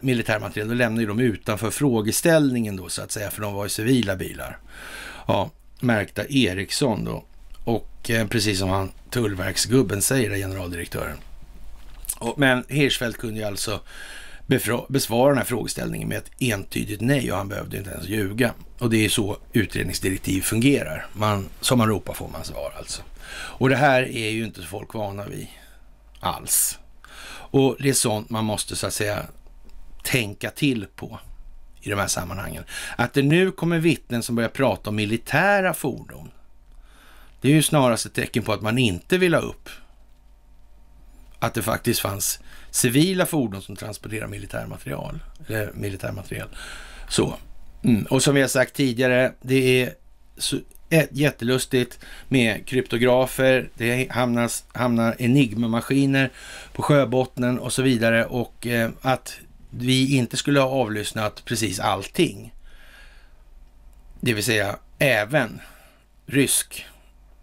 militär materiel, då lämnade ju de utanför frågeställningen då så att säga, för de var ju civila bilar. Ja, märkta Ericsson då. Och eh, precis som han, tullverksgubben säger, generaldirektören. Men Hirschfeldt kunde ju alltså besvara den här frågeställningen med ett entydigt nej och han behövde inte ens ljuga. Och det är så utredningsdirektiv fungerar. Man, som man ropar får man svar alltså. Och det här är ju inte folk vana vid alls. Och det är sånt man måste så att säga tänka till på i de här sammanhangen. Att det nu kommer vittnen som börjar prata om militära fordon. Det är ju snarast ett tecken på att man inte vill ha upp att det faktiskt fanns civila fordon som transporterar militärmaterial. Eller militärmaterial. Så. Mm. Och som vi har sagt tidigare, det är jättelustigt med kryptografer, det hamnas, hamnar enigmamaskiner på sjöbottnen och så vidare. Och eh, att vi inte skulle ha avlyssnat precis allting. Det vill säga även rysk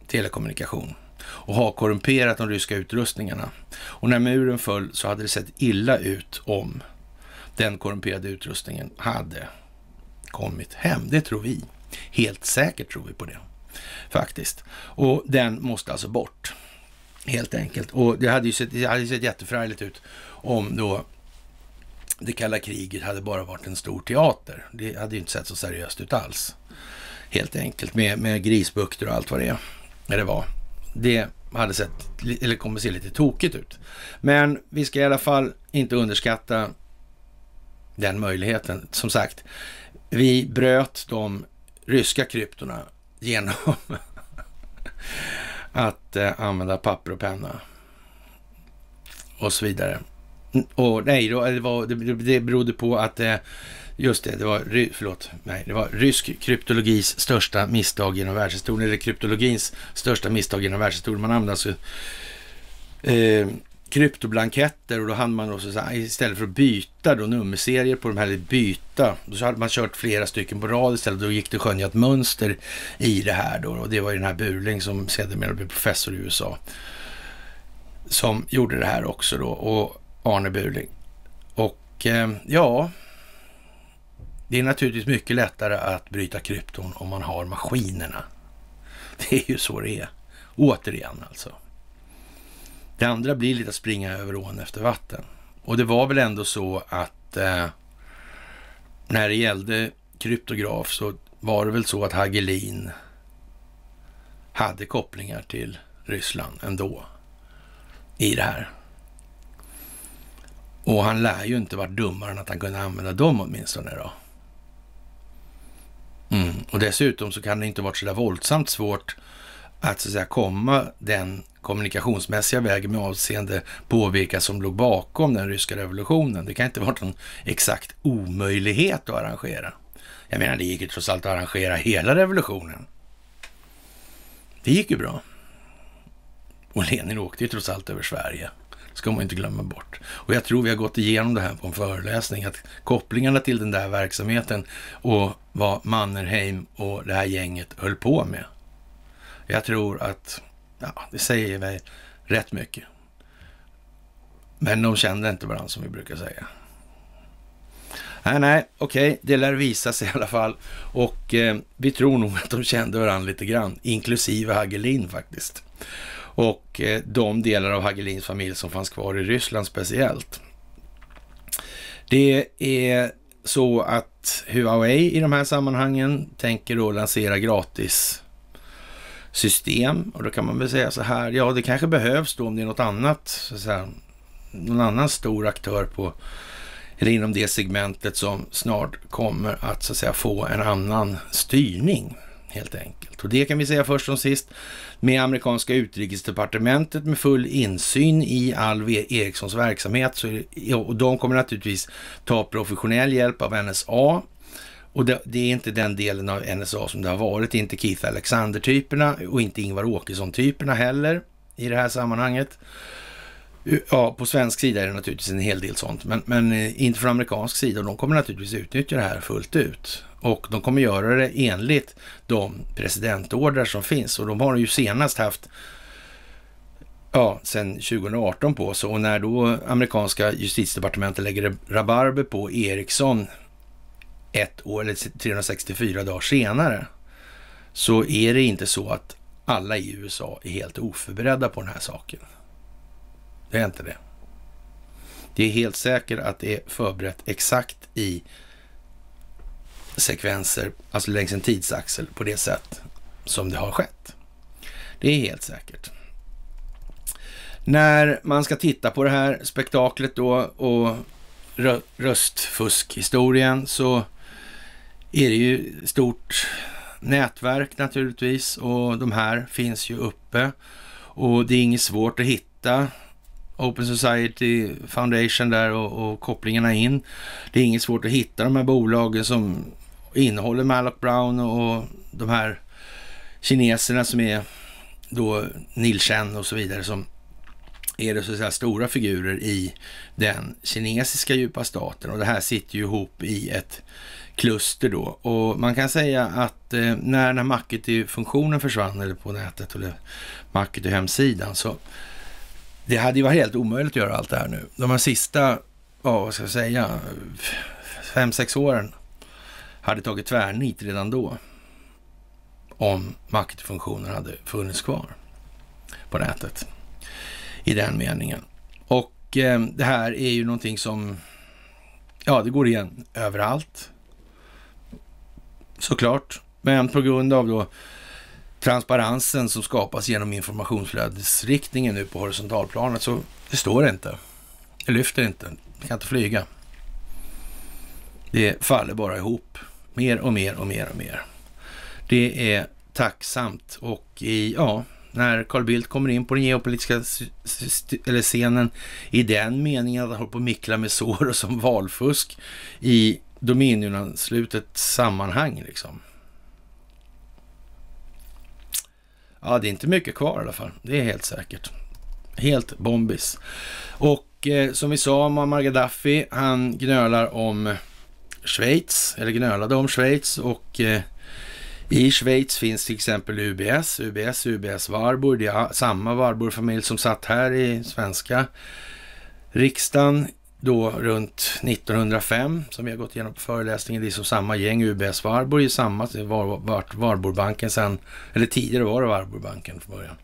telekommunikation och ha korrumperat de ryska utrustningarna. Och när muren föll så hade det sett illa ut om den korrumperade utrustningen hade kommit hem. Det tror vi. Helt säkert tror vi på det faktiskt. Och den måste alltså bort helt enkelt. Och det hade ju sett, sett jätteförargligt ut om då det kalla kriget hade bara varit en stor teater. Det hade ju inte sett så seriöst ut alls. Helt enkelt med, med grisbukter och allt vad det är. det var. Det hade sett, eller kommer se lite tokigt ut. Men vi ska i alla fall inte underskatta den möjligheten. Som sagt, vi bröt de ryska kryptorna genom att eh, använda papper och penna och så vidare. Och nej, det, var, det berodde på att det eh, Just det, det var, förlåt, nej, det var rysk kryptologis största misstag genom världshistorien, eller kryptologins största misstag genom världshistorien. Man använde alltså eh, kryptoblanketter och då hade man också, istället för att byta då nummerserier på de här, eller byta, så hade man kört flera stycken på rad istället. Då gick det skönja ett mönster i det här då och det var ju den här Burling som sedermera blev professor i USA som gjorde det här också då och Arne Burling. Och eh, ja, det är naturligtvis mycket lättare att bryta krypton om man har maskinerna. Det är ju så det är. Återigen alltså. Det andra blir lite att springa över ån efter vatten. Och det var väl ändå så att eh, när det gällde kryptograf så var det väl så att Hagelin hade kopplingar till Ryssland ändå i det här. Och han lär ju inte varit dummare än att han kunde använda dem åtminstone då. Mm. Och dessutom så kan det inte ha varit så där våldsamt svårt att så att säga komma den kommunikationsmässiga vägen med avseende på vilka som låg bakom den ryska revolutionen. Det kan inte varit någon exakt omöjlighet att arrangera. Jag menar, det gick ju trots allt att arrangera hela revolutionen. Det gick ju bra. Och Lenin åkte ju trots allt över Sverige ska man inte glömma bort. Och jag tror vi har gått igenom det här på en föreläsning, att kopplingarna till den där verksamheten och vad Mannerheim och det här gänget höll på med. Jag tror att, ja, det säger mig rätt mycket. Men de kände inte varandra som vi brukar säga. Nej, nej, okej, det lär visa sig i alla fall. Och eh, vi tror nog att de kände varandra lite grann, inklusive Hagelin faktiskt och eh, de delar av Hagelins familj som fanns kvar i Ryssland speciellt. Det är så att Huawei i de här sammanhangen tänker då lansera gratis system och då kan man väl säga så här, ja det kanske behövs då om det är något annat, så här, någon annan stor aktör på eller inom det segmentet som snart kommer att så att säga få en annan styrning helt enkelt. Och det kan vi säga först som sist med amerikanska utrikesdepartementet med full insyn i Alv Erikssons verksamhet. Så, och de kommer naturligtvis ta professionell hjälp av NSA. Och det, det är inte den delen av NSA som det har varit, inte Keith Alexander-typerna och inte Ingvar Åkesson-typerna heller i det här sammanhanget. Ja, på svensk sida är det naturligtvis en hel del sånt, men, men eh, inte från amerikansk sida. de kommer naturligtvis utnyttja det här fullt ut. Och de kommer göra det enligt de presidentordrar som finns. Och de har ju senast haft, ja, sedan 2018 på sig. Och när då amerikanska justitiedepartementet lägger rabarber på Ericsson ett år eller 364 dagar senare, så är det inte så att alla i USA är helt oförberedda på den här saken. Det är inte det. Det är helt säkert att det är förberett exakt i sekvenser, alltså längs en tidsaxel på det sätt som det har skett. Det är helt säkert. När man ska titta på det här spektaklet då och röstfuskhistorien så är det ju stort nätverk naturligtvis och de här finns ju uppe och det är inget svårt att hitta Open Society Foundation där och, och, kopplingarna in. Det är inget svårt att hitta de här bolagen som innehåller Malloch Brown och de här kineserna som är då Neil Chen och så vidare som är det så att säga stora figurer i den kinesiska djupa staten och det här sitter ju ihop i ett kluster då. Och man kan säga att eh, när den här Macket-funktionen försvann eller på nätet eller Macket hemsidan så det hade ju varit helt omöjligt att göra allt det här nu. De här sista, ja, vad ska jag säga, fem, sex åren hade tagit tvärnit redan då. Om maktfunktionen hade funnits kvar på nätet i den meningen. Och eh, det här är ju någonting som, ja, det går igen överallt såklart. Men på grund av då transparensen som skapas genom informationsflödesriktningen nu på horisontalplanet så det står inte. Det lyfter inte. Det kan inte flyga. Det faller bara ihop. Mer och mer och mer och mer. Det är tacksamt och i, ja, när Carl Bildt kommer in på den geopolitiska eller scenen i den meningen att han håller på att mickla med Soros som valfusk i Dominion-anslutet sammanhang liksom. Ja, det är inte mycket kvar i alla fall. Det är helt säkert. Helt bombis. Och eh, som vi sa, Muammar Gaddafi, han gnölar om Schweiz, eller gnölade om Schweiz och eh, i Schweiz finns till exempel UBS, UBS, UBS Warburg, det är samma Warburg-familj som satt här i svenska riksdagen då runt 1905 som vi har gått igenom på föreläsningen. Det är som samma gäng, UBS Warburg är samma, det var, var, Warburgbanken sen, eller tidigare var det Warburgbanken från början.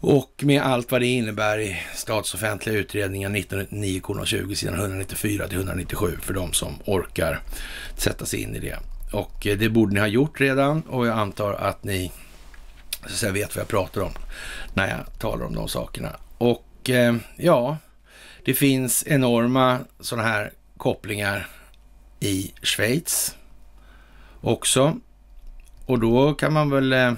Och med allt vad det innebär i statsoffentliga utredningar 1909-20 sidan 194 till 197 för de som orkar sätta sig in i det. Och eh, det borde ni ha gjort redan och jag antar att ni så att säga, vet vad jag pratar om när jag talar om de sakerna. Och eh, ja, det finns enorma sådana här kopplingar i Schweiz också. Och då kan man väl eh,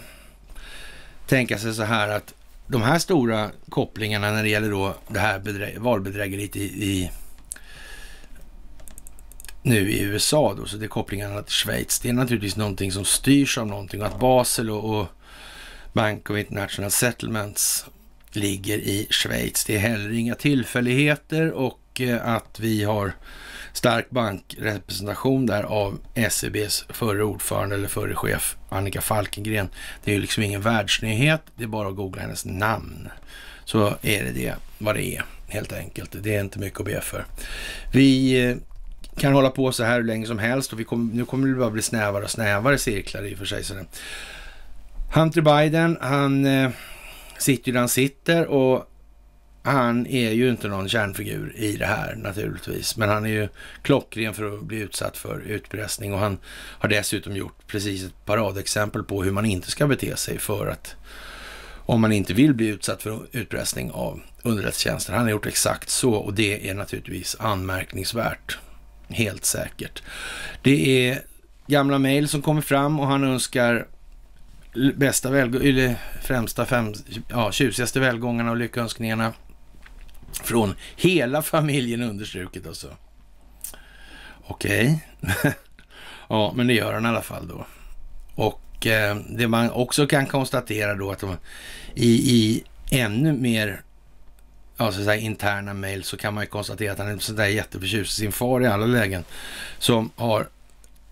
tänka sig så här att de här stora kopplingarna när det gäller då det här valbedrägeriet i, i, nu i USA då, så det är kopplingarna till Schweiz. Det är naturligtvis någonting som styrs av någonting och att Basel och, och Bank of International Settlements ligger i Schweiz. Det är heller inga tillfälligheter och eh, att vi har stark bankrepresentation där av SEBs förre ordförande eller förre chef Annika Falkengren. Det är ju liksom ingen världsnyhet, det är bara att googla hennes namn. Så är det det, vad det är helt enkelt. Det är inte mycket att be för. Vi eh, kan hålla på så här hur länge som helst och vi kom, nu kommer det bara bli snävare och snävare cirklar i och för sig. Hunter Biden, han eh, sitter ju där han sitter och han är ju inte någon kärnfigur i det här naturligtvis, men han är ju klockren för att bli utsatt för utpressning och han har dessutom gjort precis ett paradexempel på hur man inte ska bete sig för att om man inte vill bli utsatt för utpressning av underrättelsetjänsten. Han har gjort exakt så och det är naturligtvis anmärkningsvärt. Helt säkert. Det är gamla mejl som kommer fram och han önskar bästa välg- eller främsta fem, ja, tjusigaste välgångarna och lyckönskningarna från hela familjen understruket alltså. Okej. Okay. ja, men det gör han i alla fall då. Och eh, det man också kan konstatera då att de, i, i ännu mer alltså så här, interna mejl så kan man ju konstatera att han är sådär jätteförtjust i sin far i alla lägen. Som har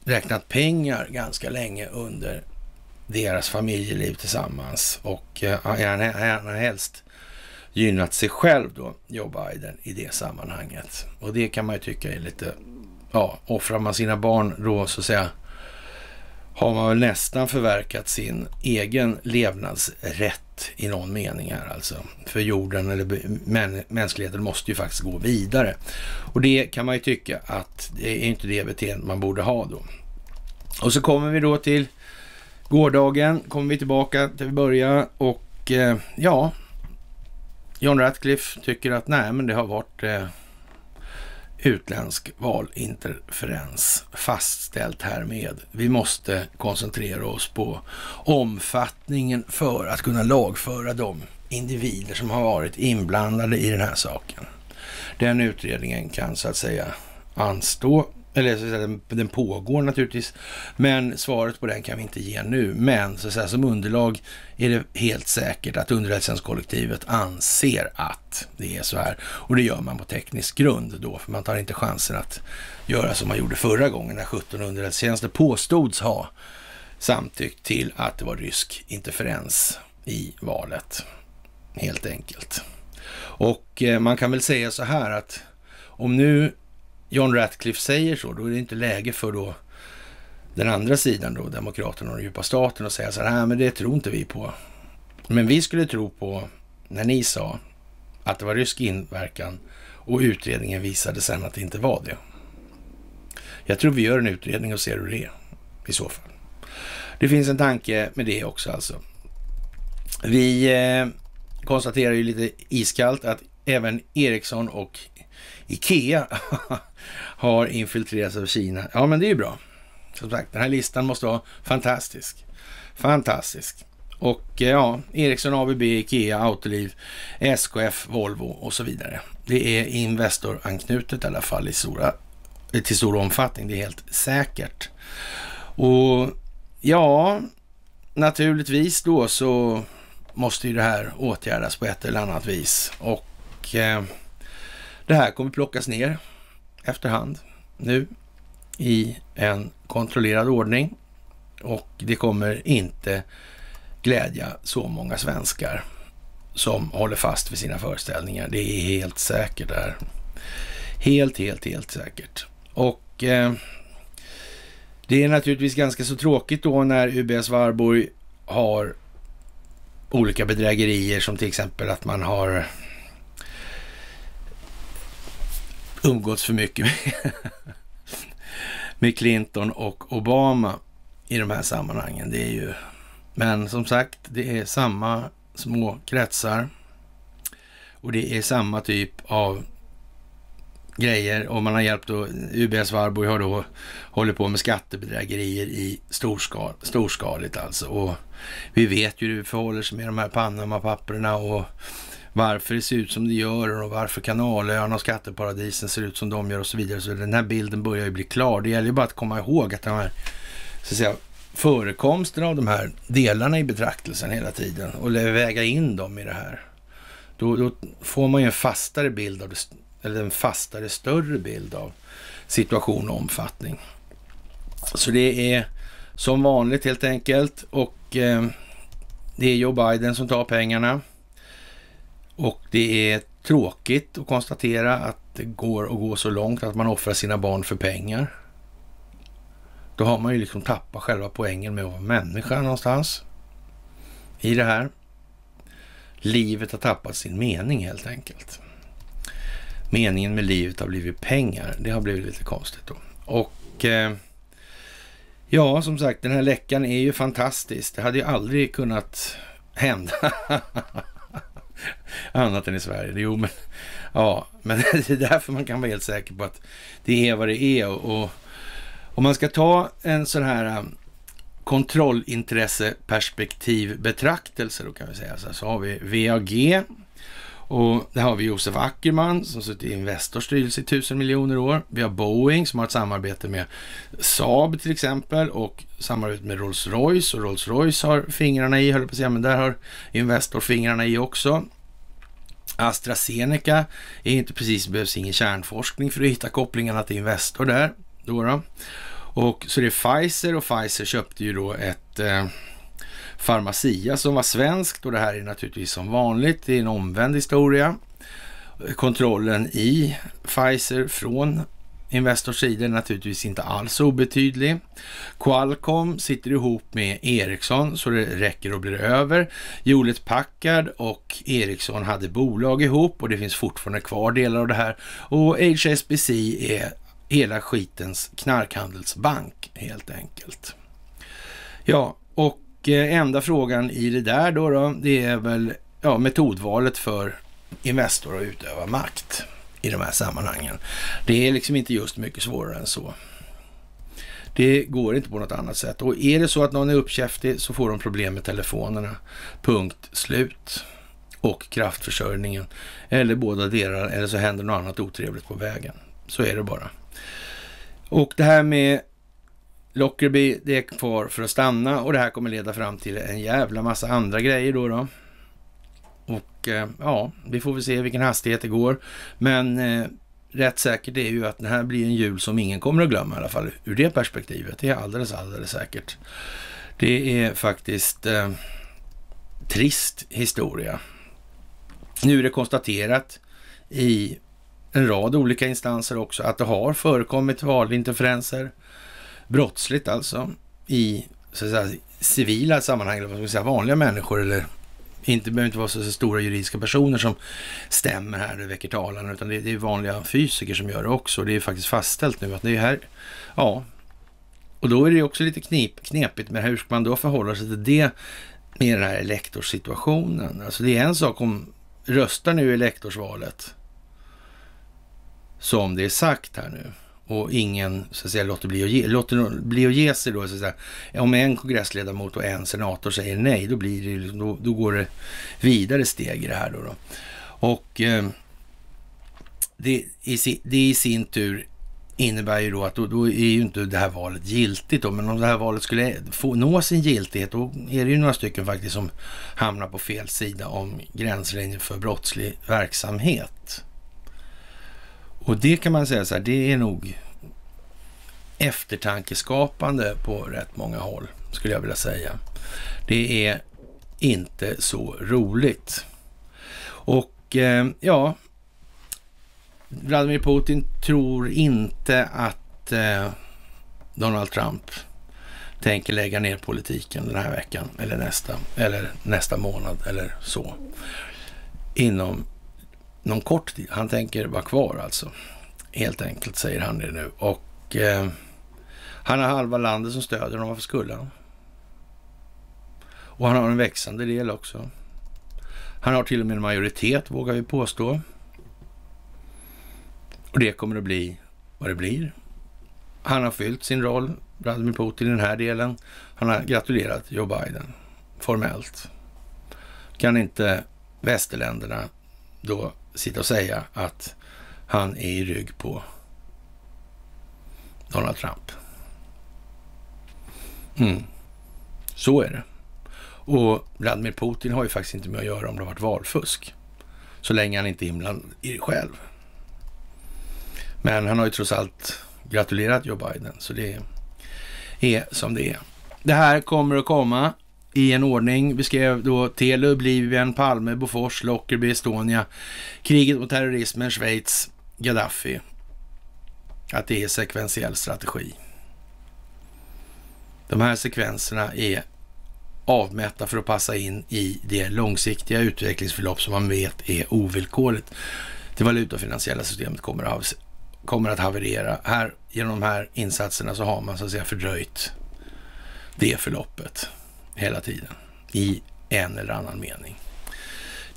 räknat pengar ganska länge under deras familjeliv tillsammans. Och han, eh, har helst gynnat sig själv då, Joe Biden, i det sammanhanget. Och det kan man ju tycka är lite, ja, offrar man sina barn då så att säga, har man väl nästan förverkat sin egen levnadsrätt i någon mening här alltså. För jorden eller mänskligheten måste ju faktiskt gå vidare. Och det kan man ju tycka att det är inte det beteendet man borde ha då. Och så kommer vi då till Gårdagen kommer vi tillbaka till vi börja och eh, ja, John Ratcliffe tycker att nej, men det har varit eh, utländsk valinterferens fastställt härmed. Vi måste koncentrera oss på omfattningen för att kunna lagföra de individer som har varit inblandade i den här saken. Den utredningen kan så att säga anstå eller så att säga, den pågår naturligtvis, men svaret på den kan vi inte ge nu. Men så att säga, som underlag är det helt säkert att underrättelsetjänstkollektivet anser att det är så här. Och det gör man på teknisk grund då, för man tar inte chansen att göra som man gjorde förra gången när 17 underrättelsetjänster påstods ha samtyckt till att det var rysk interferens i valet. Helt enkelt. Och eh, man kan väl säga så här att om nu John Ratcliffe säger så, då är det inte läge för då den andra sidan då, demokraterna och den djupa staten att säga så här, men det tror inte vi på. Men vi skulle tro på när ni sa att det var rysk inverkan och utredningen visade sen att det inte var det. Jag tror vi gör en utredning och ser hur det är i så fall. Det finns en tanke med det också alltså. Vi eh, konstaterar ju lite iskallt att även Ericsson och Ikea har infiltrerats av Kina. Ja, men det är ju bra. Som sagt, den här listan måste vara fantastisk. Fantastisk. Och eh, ja, Ericsson, ABB, Ikea, Autoliv, SKF, Volvo och så vidare. Det är Investor-anknutet i alla fall i stora, eh, till stor omfattning. Det är helt säkert. Och ja, naturligtvis då så måste ju det här åtgärdas på ett eller annat vis. Och eh, det här kommer plockas ner efterhand nu i en kontrollerad ordning och det kommer inte glädja så många svenskar som håller fast vid sina föreställningar. Det är helt säkert där. Helt, helt, helt säkert. Och eh, det är naturligtvis ganska så tråkigt då när UBS Varborg har olika bedrägerier som till exempel att man har umgåtts för mycket med, med Clinton och Obama i de här sammanhangen. Det är ju, men som sagt, det är samma små kretsar och det är samma typ av grejer och man har hjälpt då, UBS Varbo har då hållit på med skattebedrägerier i storskal, storskaligt alltså och vi vet ju hur det förhåller sig med de här Panama-papperna och varför det ser ut som det gör och varför kanalöarna och skatteparadisen ser ut som de gör och så vidare. Så den här bilden börjar ju bli klar. Det gäller ju bara att komma ihåg att de här så att säga, förekomsten av de här delarna i betraktelsen hela tiden och väga in dem i det här. Då, då får man ju en fastare bild av det, eller en fastare, större bild av situation och omfattning. Så det är som vanligt helt enkelt och eh, det är Joe Biden som tar pengarna. Och det är tråkigt att konstatera att det går att gå så långt att man offrar sina barn för pengar. Då har man ju liksom tappat själva poängen med att vara människa någonstans i det här. Livet har tappat sin mening helt enkelt. Meningen med livet har blivit pengar. Det har blivit lite konstigt då. Och eh, ja, som sagt, den här läckan är ju fantastisk. Det hade ju aldrig kunnat hända annat än i Sverige. Jo, men ja, men det är därför man kan vara helt säker på att det är vad det är. Och, om man ska ta en sån här um, kontrollintresseperspektiv betraktelse, då kan vi säga så här, så har vi VAG och där har vi Josef Ackerman som suttit i Investors styrelse i tusen miljoner år. Vi har Boeing som har ett samarbete med Saab till exempel och samarbete med Rolls-Royce och Rolls-Royce har fingrarna i, höll jag på att säga, men där har Investor fingrarna i också. AstraZeneca är inte precis, behövs ingen kärnforskning för att hitta kopplingarna till Investor där. Då då. Och så det är Pfizer och Pfizer köpte ju då ett eh, Pharmacia som var svenskt och det här är naturligtvis som vanligt, det är en omvänd historia. Kontrollen i Pfizer från Investors sida är naturligtvis inte alls obetydlig. Qualcomm sitter ihop med Ericsson så det räcker och blir över. Hewlett Packard och Ericsson hade bolag ihop och det finns fortfarande kvar delar av det här. Och HSBC är hela skitens knarkhandelsbank helt enkelt. Ja, och eh, enda frågan i det där då, då det är väl ja, metodvalet för Investor att utöva makt i de här sammanhangen. Det är liksom inte just mycket svårare än så. Det går inte på något annat sätt. Och är det så att någon är uppkäftig så får de problem med telefonerna. Punkt slut. Och kraftförsörjningen. Eller båda delar. Eller så händer något annat otrevligt på vägen. Så är det bara. Och det här med Lockerbie det är kvar för att stanna och det här kommer leda fram till en jävla massa andra grejer då. då. Och eh, ja, vi får väl se vilken hastighet det går. Men eh, rätt säkert är ju att det här blir en jul som ingen kommer att glömma i alla fall ur det perspektivet. Det är alldeles, alldeles säkert. Det är faktiskt eh, trist historia. Nu är det konstaterat i en rad olika instanser också att det har förekommit valinterferenser brottsligt alltså i så säga, civila sammanhang, eller vad ska vi säga, vanliga människor eller inte, behöver inte vara så, så, stora juridiska personer som stämmer här och väcker talan, utan det, det, är vanliga fysiker som gör det också. Det är faktiskt fastställt nu att det är här, ja. Och då är det också lite knep, knepigt, men hur ska man då förhålla sig till det med den här elektorssituationen? Alltså det är en sak om, röstar nu i elektorsvalet, som det är sagt här nu, och ingen så att säga, låter, bli att ge, låter bli att ge sig. Då, så att säga. Om en kongressledamot och en senator säger nej, då, blir det, liksom- då, då går det vidare steg i det här. Då, då. Och eh, det, i, det i sin tur innebär ju då att då, då, är ju inte det här valet giltigt då, men om det här valet skulle få, nå sin giltighet, då är det ju några stycken faktiskt som hamnar på fel sida om gränslinjen för brottslig verksamhet. Och det kan man säga så här, det är nog eftertankeskapande på rätt många håll, skulle jag vilja säga. Det är inte så roligt. Och eh, ja, Vladimir Putin tror inte att eh, Donald Trump tänker lägga ner politiken den här veckan eller nästa, eller nästa månad eller så. Inom någon kort tid. Han tänker vara kvar alltså. Helt enkelt säger han det nu. Och eh, han har halva landet som stöder honom. Varför skulle han? Och han har en växande del också. Han har till och med en majoritet vågar vi påstå. Och det kommer att bli vad det blir. Han har fyllt sin roll, Vladimir Putin, i den här delen. Han har gratulerat Joe Biden formellt. Kan inte västerländerna då sitta och säga att han är i rygg på Donald Trump. Mm. Så är det. Och Vladimir Putin har ju faktiskt inte med att göra om det har varit valfusk. Så länge han inte är inblandad i det själv. Men han har ju trots allt gratulerat Joe Biden, så det är som det är. Det här kommer att komma i en ordning. Vi skrev då Telub, Libyen, Palme, Bofors, Lockerbie, Estonia, kriget mot terrorismen, Schweiz, Gaddafi. Att det är sekventiell strategi. De här sekvenserna är avmätta för att passa in i det långsiktiga utvecklingsförlopp som man vet är ovillkorligt. Det valutafinansiella systemet kommer att, kommer att haverera. Här, genom de här insatserna så har man så att säga fördröjt det förloppet hela tiden i en eller annan mening.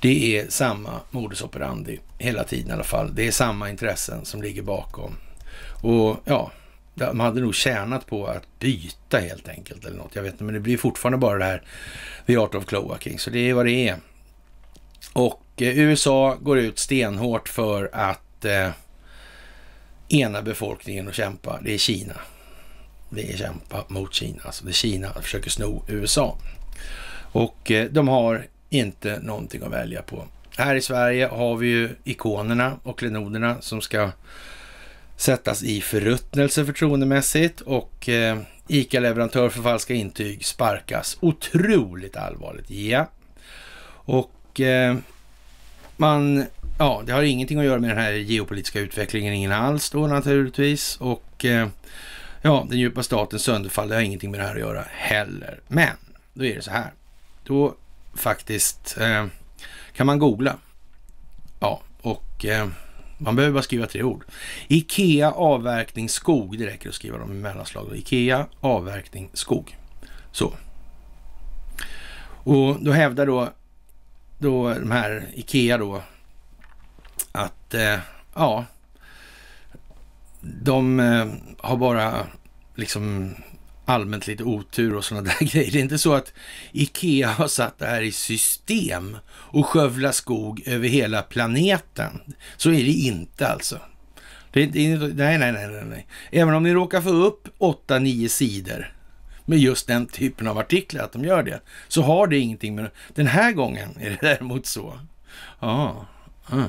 Det är samma modus operandi hela tiden i alla fall. Det är samma intressen som ligger bakom. Och ja, de hade nog tjänat på att byta helt enkelt eller något. Jag vet inte, men det blir fortfarande bara det här The Art of Cloaking, så det är vad det är. Och eh, USA går ut stenhårt för att eh, ena befolkningen och kämpa. Det är Kina vi kämpa mot Kina. Alltså det Kina försöker sno USA. Och eh, de har inte någonting att välja på. Här i Sverige har vi ju ikonerna och klenoderna som ska sättas i förruttnelse förtroendemässigt och eh, ICA-leverantör för falska intyg sparkas otroligt allvarligt. Ja. Och eh, man, ja, det har ingenting att göra med den här geopolitiska utvecklingen, ingen alls då naturligtvis. Och Ja, den djupa statens sönderfall, det har ingenting med det här att göra heller. Men då är det så här. Då faktiskt eh, kan man googla. Ja, och eh, man behöver bara skriva tre ord. Ikea avverkning skog. Det räcker att skriva dem i mellanslag. Ikea avverkning skog. Så. Och då hävdar då, då de här Ikea då att eh, ja, de eh, har bara liksom allmänt lite otur och sådana där grejer. Det är inte så att Ikea har satt det här i system och skövla skog över hela planeten. Så är det inte alltså. Det är, det är, nej, nej, nej, nej. Även om ni råkar få upp 8-9 sidor med just den typen av artiklar, att de gör det, så har det ingenting med... Den här gången är det däremot så. Ja. Ah, ah.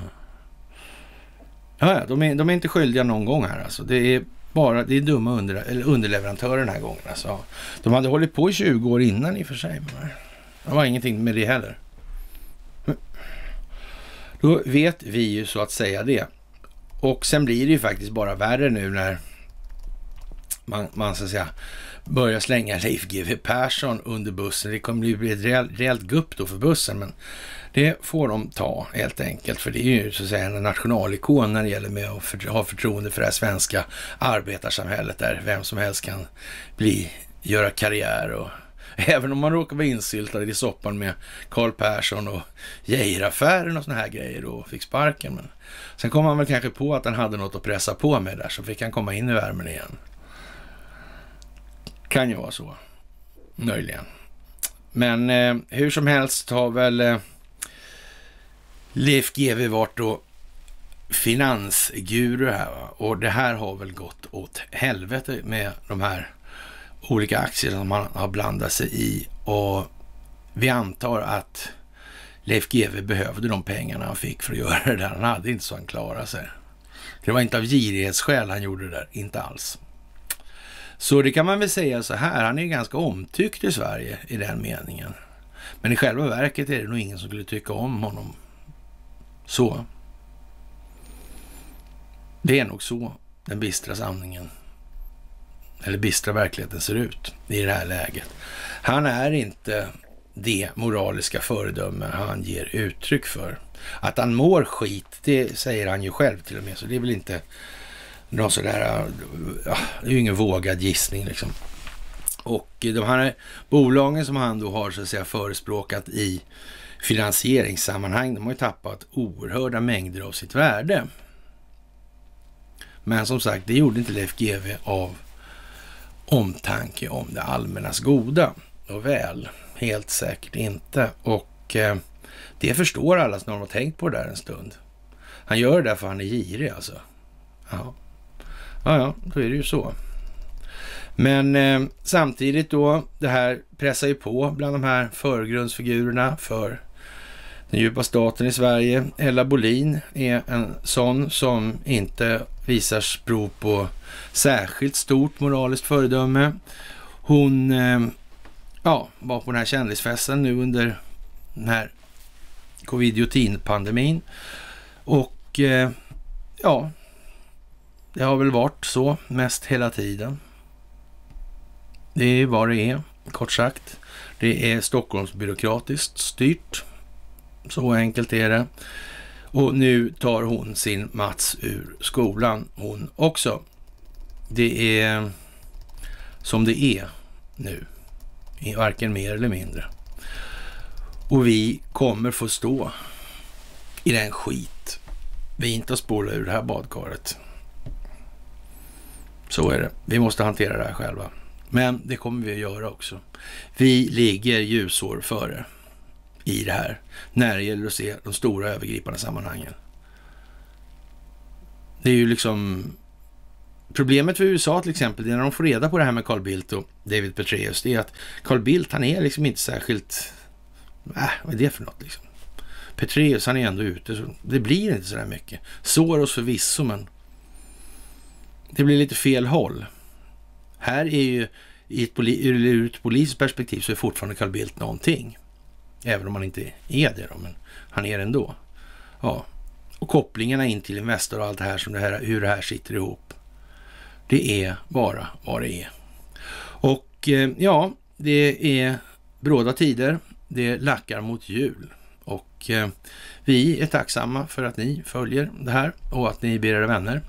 Ja, de är, de är inte skyldiga någon gång här alltså. Det är bara, det är dumma under, underleverantörer den här gången alltså. De hade hållit på i 20 år innan i och för sig. Det var ingenting med det heller. Då vet vi ju så att säga det. Och sen blir det ju faktiskt bara värre nu när man, man så att säga börjar slänga Leif GW Persson under bussen. Det kommer ju bli ett rejält, gupp då för bussen, men det får de ta helt enkelt. För det är ju så att säga en nationalikon när det gäller med att för, ha förtroende för det här svenska arbetarsamhället där vem som helst kan bli, göra karriär och Även om man råkar vara insyltad i soppan med Karl Persson och Geijeraffären och sådana här grejer och fick sparken. Men sen kom han väl kanske på att han hade något att pressa på med där, så fick han komma in i värmen igen. Kan ju vara så. Möjligen. Men eh, hur som helst har väl eh, Leif GW varit då finansguru här va? och det här har väl gått åt helvete med de här olika aktierna som han har blandat sig i och vi antar att Leif GW behövde de pengarna han fick för att göra det där. Han hade inte så han klarade sig. Det var inte av girighetsskäl han gjorde det där, inte alls. Så det kan man väl säga så här, han är ganska omtyckt i Sverige i den meningen. Men i själva verket är det nog ingen som skulle tycka om honom. Så. Det är nog så den bistra sanningen, eller bistra verkligheten ser ut i det här läget. Han är inte det moraliska föredöme han ger uttryck för. Att han mår skit, det säger han ju själv till och med, så det är väl inte någon sådär, det är ju ingen vågad gissning liksom. Och de här bolagen som han då har så att säga förespråkat i finansieringssammanhang, de har ju tappat oerhörda mängder av sitt värde. Men som sagt, det gjorde inte Leif GW av omtanke om det allmännas goda. Och väl, helt säkert inte. Och eh, det förstår alla som har tänkt på det där en stund. Han gör det därför han är girig alltså. Ja. Ja, ja, då är det ju så. Men eh, samtidigt då, det här pressar ju på bland de här förgrundsfigurerna för den djupa staten i Sverige. Ella Bolin är en sån som inte visar prov på särskilt stort moraliskt föredöme. Hon eh, ja, var på den här kändisfesten nu under den här covid-19-pandemin och eh, ja, det har väl varit så mest hela tiden. Det är vad det är, kort sagt. Det är Stockholmsbyråkratiskt styrt. Så enkelt är det. Och nu tar hon sin Mats ur skolan hon också. Det är som det är nu. Varken mer eller mindre. Och vi kommer få stå i den skit vi inte har spolat ur det här badkaret. Så är det. Vi måste hantera det här själva. Men det kommer vi att göra också. Vi ligger ljusår före i det här. När det gäller att se de stora övergripande sammanhangen. Det är ju liksom Problemet för USA till exempel, det är när de får reda på det här med Carl Bildt och David Petraeus, det är att Carl Bildt han är liksom inte särskilt... Äh, vad är det för något liksom? Petraeus han är ändå ute, så det blir inte sådär mycket. Soros förvisso, men det blir lite fel håll. Här är ju, ur ett politiskt perspektiv så är fortfarande Carl Bildt någonting. Även om han inte är det då, men han är det ändå. Ja. Och kopplingarna in till Investor och allt det här, som det här, hur det här sitter ihop. Det är bara vad det är. Och eh, ja, det är bråda tider. Det lackar mot jul. Och eh, vi är tacksamma för att ni följer det här och att ni blir era vänner.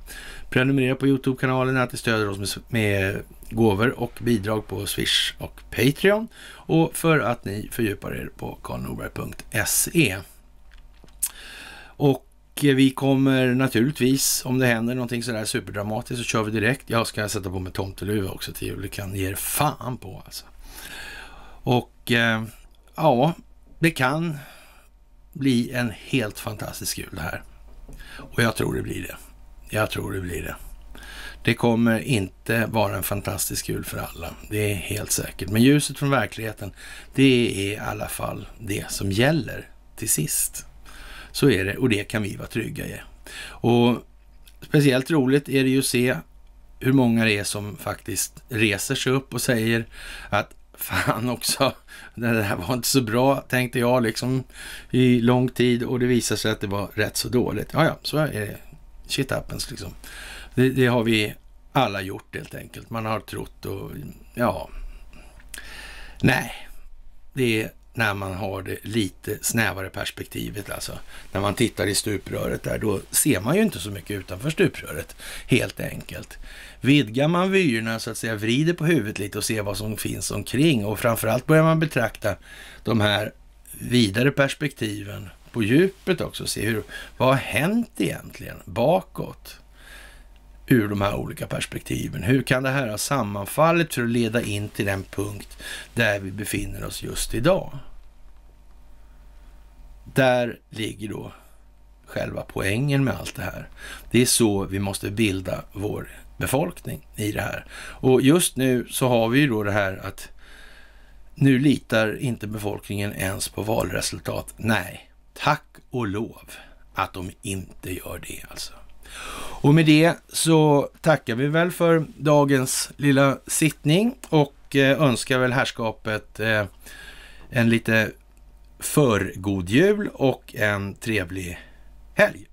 Prenumerera på Youtube-kanalen, att ni stöder oss med, med gåvor och bidrag på Swish och Patreon. Och för att ni fördjupar er på karlnorberg.se. Och eh, vi kommer naturligtvis, om det händer någonting sådär superdramatiskt, så kör vi direkt. Jag ska sätta på mig tomteluva också till jul. Det kan ge er fan på alltså. Och eh, ja, det kan bli en helt fantastisk jul det här. Och jag tror det blir det. Jag tror det blir det. Det kommer inte vara en fantastisk jul för alla. Det är helt säkert. Men ljuset från verkligheten, det är i alla fall det som gäller till sist. Så är det och det kan vi vara trygga i. Och speciellt roligt är det ju att se hur många det är som faktiskt reser sig upp och säger att fan också, det här var inte så bra tänkte jag liksom i lång tid och det visar sig att det var rätt så dåligt. Ja, ja, så är det shit happens liksom. Det, det, har vi alla gjort helt enkelt. Man har trott och ja, nej, det är när man har det lite snävare perspektivet alltså. När man tittar i stupröret där, då ser man ju inte så mycket utanför stupröret helt enkelt. Vidgar man vyerna så att säga, vrider på huvudet lite och ser vad som finns omkring och framförallt börjar man betrakta de här vidare perspektiven på djupet också och se hur, vad har hänt egentligen bakåt? Ur de här olika perspektiven. Hur kan det här ha sammanfallit för att leda in till den punkt där vi befinner oss just idag? Där ligger då själva poängen med allt det här. Det är så vi måste bilda vår befolkning i det här. Och just nu så har vi ju då det här att nu litar inte befolkningen ens på valresultat. Nej, Tack och lov att de inte gör det alltså. Och med det så tackar vi väl för dagens lilla sittning och eh, önskar väl herrskapet eh, en lite för god jul och en trevlig helg.